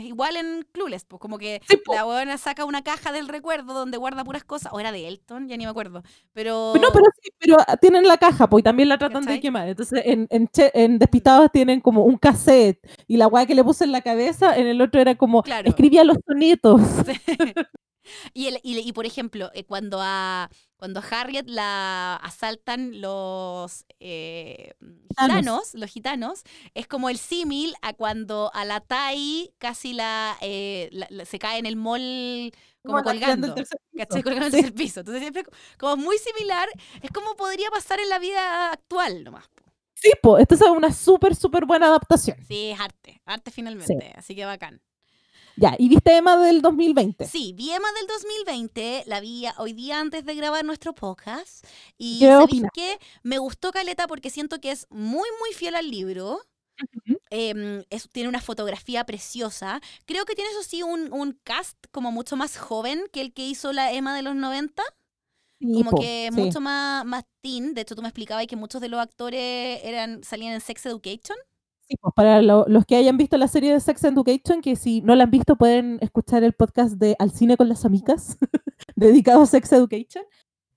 igual en Clueless, pues como que la buena saca una caja del recuerdo donde guarda puras cosas, o era de Elton, ya ni me acuerdo, pero... No, pero sí, pero ah, tienen la caja, pues y también la tratan de quemar, entonces en, en, tienen como un cassette, y la weá que le puse en la cabeza, en el otro era como, claro. escribía los sonitos. y, el, y por ejemplo, eh, cuando a cuando Harriet la asaltan los eh, gitanos, los gitanos, es como el símil a cuando a la Tai casi la, eh, se cae en el mall como, colgando, ¿cachai? Colgando en el piso. Entonces siempre como muy similar, es como podría pasar en la vida actual nomás. Sí, po, esta es una súper, súper buena adaptación. Sí, es arte, arte finalmente, así que bacán. Ya, ¿y viste Emma del 2020? Sí, vi Emma del 2020, la vi hoy día antes de grabar nuestro podcast. Y ¿Qué Me gustó Caleta porque siento que es muy, muy fiel al libro. Em, tiene una fotografía preciosa. Creo que tiene, eso sí, un, un, cast como mucho más joven que el que hizo la Emma de los 90. Como que mucho más, más teen. De hecho, tú me explicabas que muchos de los actores eran, salían en Sex Education. Pues, para los que hayan visto la serie de Sex Education, que si no la han visto pueden escuchar el podcast de Al Cine con las Amigas, dedicado a Sex Education.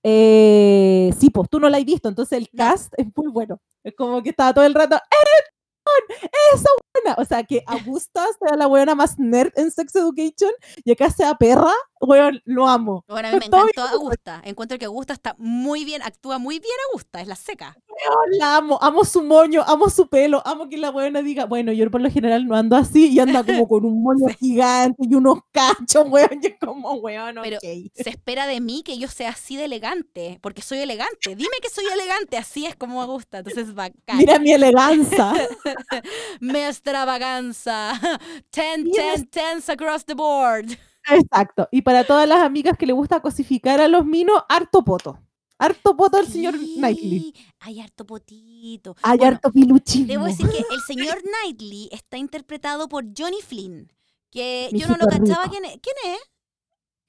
Eh, sí, pues tú no la has visto, entonces el cast es muy bueno. Es como que estaba todo el rato, ¡Eres ¡Eh, ¡Eso o sea, que Augusta sea la buena más nerd en Sex Education y acá sea perra, weón, lo amo. Bueno, a me encantó Augusta. Encuentro que Augusta está muy bien, actúa muy bien Augusta, es la seca. Weón, la amo, amo su moño, amo su pelo, amo que la buena diga, bueno, yo por lo general no ando así y anda como con un moño gigante y unos cachos, weón, y como, weón, Pero se espera de mí que yo sea así de elegante, porque soy elegante. Dime que soy elegante, así es como me gusta, entonces bacán. Mira mi elegancia. me extravaganza. Ten, ten, tens across the board. Exacto. Y para todas las amigas que le gusta cosificar a los minos, harto poto. Harto poto el señor Knightley. Hay harto potito. Hay harto piluchín. Debo decir que el señor Knightley está interpretado por Johnny Flynn, que yo no lo cachaba e-, quién es.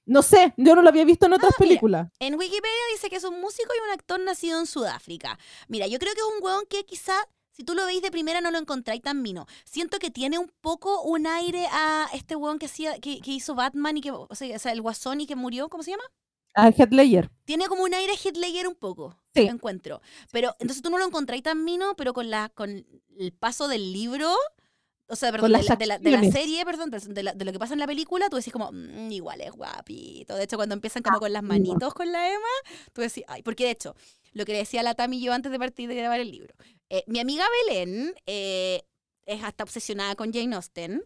No sé, yo no lo había visto en otras ah, películas. En Wikipedia dice que es un músico y un actor nacido en Sudáfrica. Mira, yo creo que es un hueón que quizá si tú lo veis de primera, no lo encontráis tan mino. Siento que tiene un poco un aire a este weón que, hacía, que, hizo Batman y que, o sea, el guasón y que murió, ¿cómo se llama? A Headlayer. Tiene como un aire Headlayer un poco, sí. Lo encuentro. Pero entonces tú no lo encontráis tan mino, pero con, la, con el paso del libro, o sea, perdón, de la, serie, perdón, de, lo que pasa en la película, tú decís como, mm, igual es guapito. De hecho, cuando empiezan como ah, con las manitos con la Emma, tú decís, ay, porque de hecho, lo que le decía a la Tami yo antes de partir de grabar el libro, eh, mi amiga Belén eh, es hasta obsesionada con Jane Austen.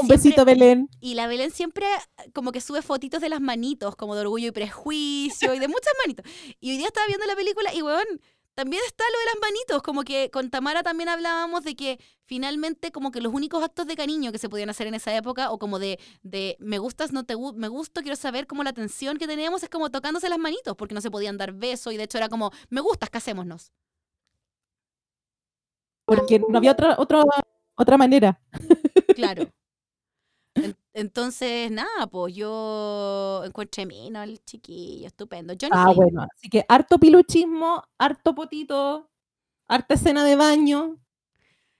un besito, Belén. Y la Belén siempre eh, como que sube fotitos de las manitos, como de orgullo y prejuicio y de muchas manitos. Y hoy día estaba viendo la película y, weón, también está lo de las manitos, como que con Tamara también hablábamos de que finalmente como que los únicos actos de cariño que se podían hacer en esa época o como de, de me gustas, no te me gusto, quiero saber como la tensión que teníamos es como tocándose las manitos porque no se podían dar besos y de hecho era como me gustas, casémonos porque no había otra, otra, otra manera. Claro. Entonces, nada, pues yo encontré no el chiquillo, estupendo. Yo no ah, bueno, así que harto piluchismo, harto potito, harta escena de baño.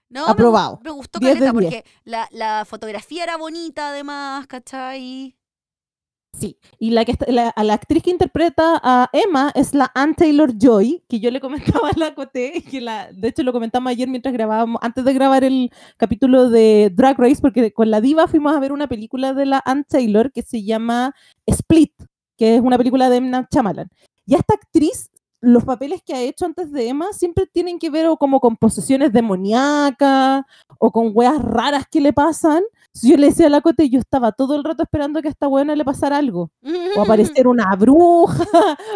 No, aprobado. Me, gustó Caleta porque la, la, fotografía era bonita además, ¿cachai? Sí, y la, que la, actriz que interpreta a Emma es la Anne Taylor Joy, que yo le comentaba a la Cote, que la, de hecho lo comentamos ayer mientras grabábamos, antes de grabar el capítulo de Drag Race, porque con la diva fuimos a ver una película de la Anne Taylor que se llama Split, que es una película de Emma Chamalan. Y a esta actriz, los papeles que ha hecho antes de Emma siempre tienen que ver como con posesiones demoníacas o con weas raras que le pasan yo le decía a la Cote, yo estaba todo el rato esperando que a esta buena le pasara algo. O apareciera una bruja,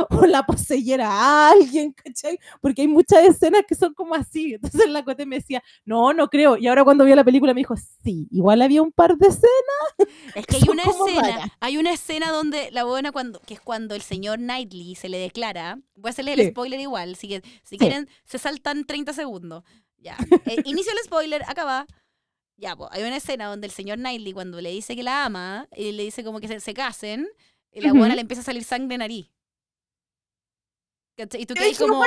o la poseyera a alguien, Porque hay muchas escenas que son como así. Entonces la Cote me decía, no, no creo. Y ahora cuando vi la película me dijo, sí, igual había un par de escenas. Es que, hay una escena, hay una escena donde la buena, cuando, que es cuando el señor Knightley se le declara, voy a hacerle el spoiler igual, si, si quieren, se saltan 30 segundos. Ya. Eh, inicio el spoiler, acaba. Ya, pues, hay una escena donde el señor Knightley, cuando le dice que la ama, y le dice como que se, casen, y eh, la buena le empieza a salir sangre de nariz. Y tú qué como,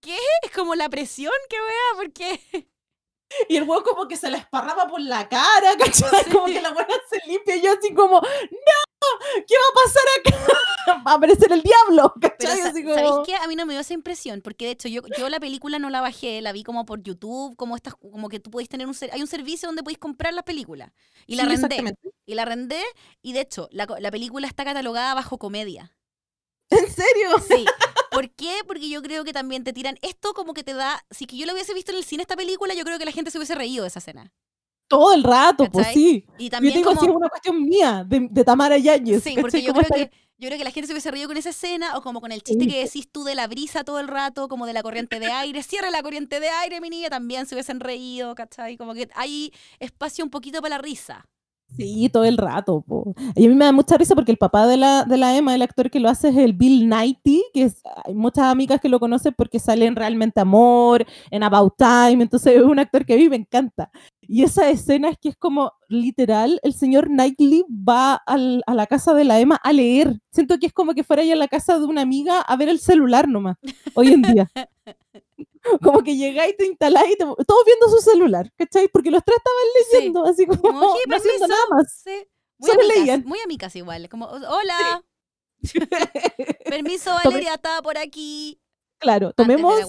¿qué? Es como la presión, que vea, porque... Y el huevo como que se la esparraba por la cara, ¿cachai? Como que la buena se limpia y yo así como, ¡no! ¿qué va a pasar acá? Va a aparecer el diablo, qué? A mí no me dio esa impresión, porque de hecho yo, yo la película no la bajé, la vi como por YouTube, como estas, como que tú podéis tener un, hay un servicio donde podéis comprar la película. Y la rendé. Y la rendé, y de hecho, la, película está catalogada bajo comedia. ¿En serio? Sí. ¿Por qué? Porque yo creo que también te tiran esto como que te da, si que yo lo hubiese visto en el cine esta película, yo creo que la gente se hubiese reído de esa escena todo el rato, pues sí. Y también yo tengo como... una cuestión mía, de, Tamara Yáñez. Sí, porque yo creo, que, yo creo, que, la gente se hubiese reído con esa escena, o como con el chiste que decís tú de la brisa todo el rato, como de la corriente de aire, cierra la corriente de aire, mi niña, también se hubiesen reído, ¿cachai? Como que hay espacio un poquito para la risa. Sí, todo el rato. pues. Y a mí me da mucha risa porque el papá de la, de la Emma, el actor que lo hace es el Bill Nighty, que hay muchas amigas que lo conocen porque sale en Realmente Amor, en About Time, entonces es un actor que a mí me encanta. Y esa escena es que es como literal, el señor Knightley va a la casa de la Emma a leer. Siento que es como que fuera ella a la casa de una amiga a ver el celular nomás, hoy en día. como que llegáis y te instaláis y te... todos viendo su celular, ¿cachai? Porque los tres estaban leyendo, así como, no haciendo nada más. Muy, amigas, leían. muy amigas igual, como, hola. permiso, Valeria, estaba por aquí. Claro, tomemos...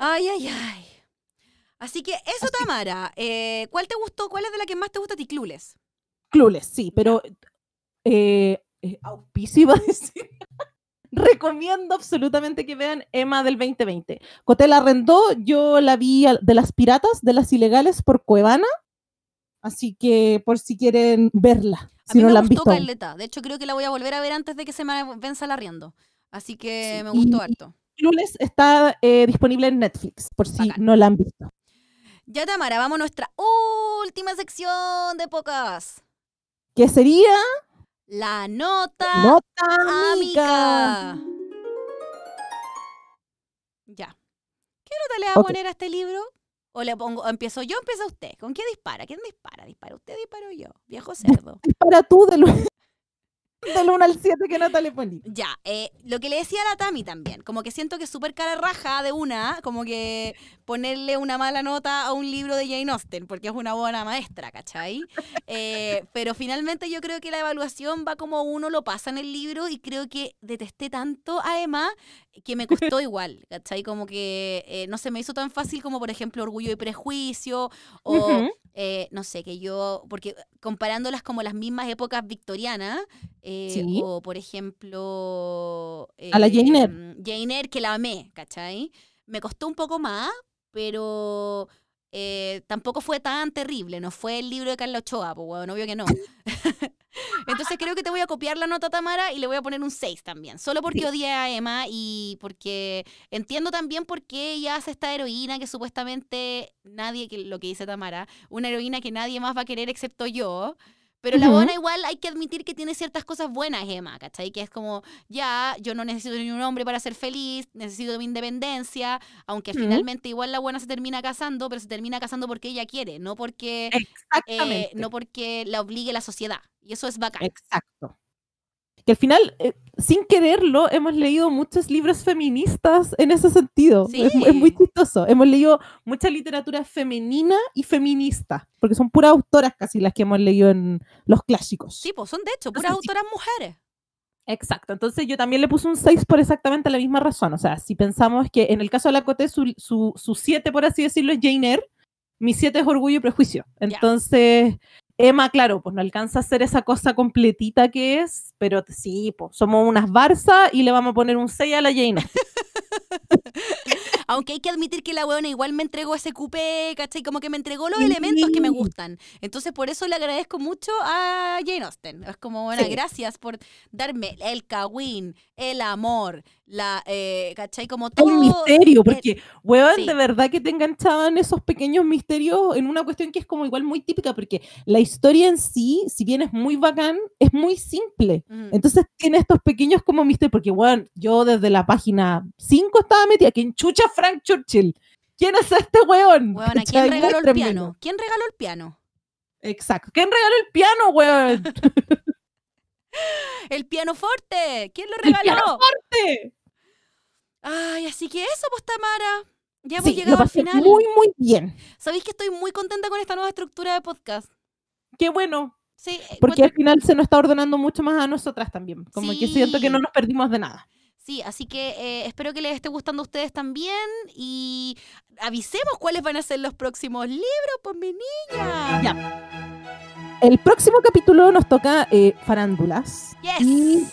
Ay, ay, ay. Así que eso, Tamara. Eh, ¿Cuál te gustó? ¿Cuál es de la que más te gusta a ti, Clules? Clules, sí, pero eh, eh iba a decir. Recomiendo absolutamente que vean Emma del 2020. Cotel arrendó, yo la vi de las piratas, de las ilegales por Cuevana. Así que por si quieren verla, si no la han visto. De hecho, creo que la voy a volver a ver antes de que se me venza la arriendo. Así que me gustó harto. Clules está eh, disponible en Netflix, por si no la han visto. Ya, Tamara, vamos a nuestra última sección de pocas. ¿Qué sería? La nota, nota Ya. ¿Qué nota le va a poner a este libro? O le pongo, empiezo yo, empieza usted. ¿Con qué dispara? ¿Quién dispara? ¿Dispara usted, disparo yo? Viejo cerdo. Dispara tú de luego. Del 1 al 7, que nota le poní? Ya, eh, lo que le decía a la Tami también, como que siento que es súper cara raja de una, como que ponerle una mala nota a un libro de Jane Austen, porque es una buena maestra, ¿cachai? Eh, pero finalmente yo creo que la evaluación va como uno lo pasa en el libro y creo que detesté tanto a Emma que me costó igual, ¿cachai? Como que eh, no se me hizo tan fácil como, por ejemplo, Orgullo y Prejuicio o eh, no sé, que yo, porque comparándolas como las mismas épocas victorianas, eh, o por ejemplo... a la eh, Jane Eyre, que la amé, ¿cachai? Me costó un poco más, pero tampoco fue tan terrible, no fue el libro de Carlos Ochoa, pues bueno, obvio que no. Entonces creo que te voy a copiar la nota, Tamara, y le voy a poner un 6 también. Solo porque sí. a Emma y porque entiendo también por qué ella hace esta heroína que supuestamente nadie, que lo que dice Tamara, una heroína que nadie más va a querer excepto yo. Pero la buena igual hay que admitir que tiene ciertas cosas buenas, Emma, ¿cachai? Que es como, ya, yo no necesito ni un hombre para ser feliz, necesito mi independencia, aunque finalmente igual la buena se termina casando, pero se termina casando porque ella quiere, no porque, eh, no porque la obligue la sociedad. Y eso es bacán. Exacto que al final, eh, sin quererlo, hemos leído muchos libros feministas en ese sentido. Es, muy chistoso. Hemos leído mucha literatura femenina y feminista, porque son puras autoras casi las que hemos leído en los clásicos. Sí, pues son de hecho puras autoras mujeres. Exacto, entonces yo también le puse un 6 por exactamente la misma razón. O sea, si pensamos que en el caso de la cote su, su, 7, por así decirlo, es Jane Eyre, mi 7 es Orgullo y Prejuicio. Entonces, Emma, claro, pues no alcanza a hacer esa cosa completita que es, pero sí, pues somos unas Barça y le vamos a poner un 6 a la Jane. Aunque hay que admitir que la huevona igual me entregó ese coupé, ¿cachai? Como que me entregó los mm, elementos que me mm. gustan. Entonces, por eso le agradezco mucho a Jane Austen. Es como, bueno, gracias por darme el kawin, el amor, la, eh, ¿cachai? Como todo. Un misterio, porque, huevón, de verdad que te enganchaban esos pequeños misterios en una cuestión que es como igual muy típica, porque la historia en sí, si bien es muy bacán, es muy simple. Entonces, tiene estos pequeños como misterios, porque, weón, yo desde la página 5 estaba metida, que en chucha Frank Churchill. ¿Quién es este weón? quién regaló el piano? ¿Quién regaló el piano? Exacto. ¿Quién regaló el piano, weón? el pianoforte. ¿Quién lo regaló? ¡El pianoforte! Ay, así que eso, pues Tamara. Ya hemos llegado al final. Muy, muy bien. Sabéis que estoy muy contenta con esta nueva estructura de podcast. Qué bueno. Sí, eh, porque al final se nos está ordenando mucho más a nosotras también. Como que siento que no nos perdimos de nada así que eh, espero que les esté gustando a ustedes también y avisemos cuáles van a ser los próximos libros, por pues, mi niña. Ya. El próximo capítulo nos toca eh, farándulas. Y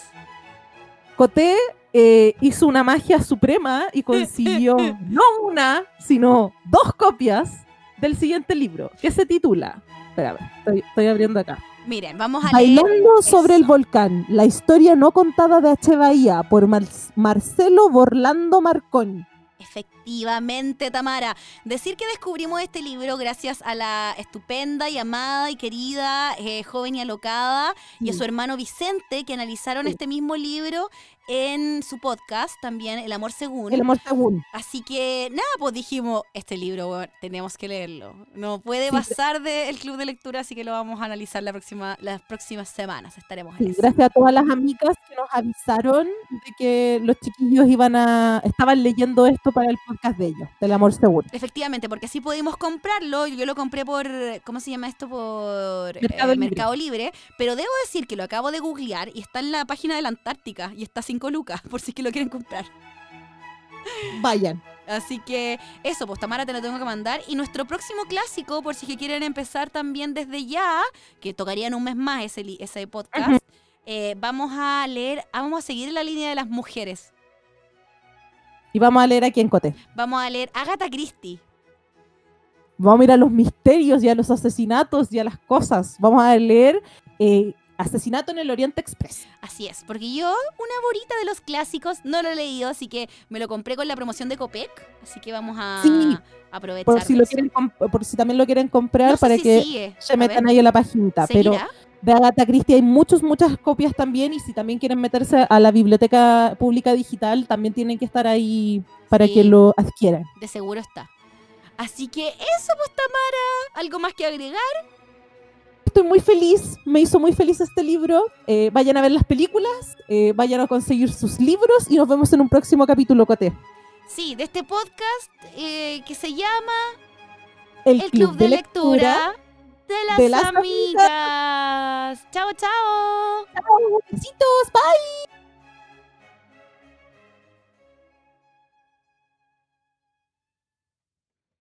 Coté eh, hizo una magia suprema y consiguió no una, sino dos copias del siguiente libro, que se titula. Espera, estoy abriendo acá. Miren, vamos a Bailando sobre el volcán, la historia no contada de H. Bahía por Marcelo Borlando Marcón. Efectivamente, Tamara. Decir que descubrimos este libro gracias a la estupenda y amada y querida eh, joven y alocada y a su hermano Vicente, que analizaron este mismo libro en su podcast también, El Amor Según. El Amor Según. Así que nada, pues dijimos, este libro tenemos que leerlo. No puede pasar del club de lectura, así que lo vamos a analizar la próxima, las próximas semanas. Estaremos ahí. Gracias a todas las amigas nos avisaron de que los chiquillos iban a estaban leyendo esto para el podcast de ellos, del amor seguro. Efectivamente, porque así pudimos comprarlo. Yo lo compré por, ¿cómo se llama esto? Por eh, Mercado, Libre. Mercado Libre. Pero debo decir que lo acabo de googlear y está en la página de la Antártica y está sin lucas, por si es que lo quieren comprar. Vayan. Así que eso, pues Tamara te lo tengo que mandar. Y nuestro próximo clásico, por si es que quieren empezar también desde ya, que tocarían un mes más ese, podcast. Eh, vamos a leer, ah, vamos a seguir la línea de las mujeres. Y vamos a leer aquí en Cote. Vamos a leer Agatha Christie. Vamos a mirar a los misterios y a los asesinatos y a las cosas. Vamos a leer eh, Asesinato en el Oriente Express. Así es, porque yo, una borita de los clásicos, no lo he leído, así que me lo compré con la promoción de Copec, así que vamos a aprovechar. Por si, también lo quieren comprar para que se metan ahí en la página. Pero de Agatha Christie hay muchas, muchas copias también y si también quieren meterse a la biblioteca pública digital, también tienen que estar ahí para que lo adquieran. De seguro está. Así que eso, pues Tamara, ¿algo más que agregar? Estoy muy feliz, me hizo muy feliz este libro. Eh, vayan a ver las películas, eh, vayan a conseguir sus libros y nos vemos en un próximo capítulo, Cote. Sí, de este podcast eh, que se llama El, Club, de, lectura de las, amigas. chao. Chao, besitos, bye.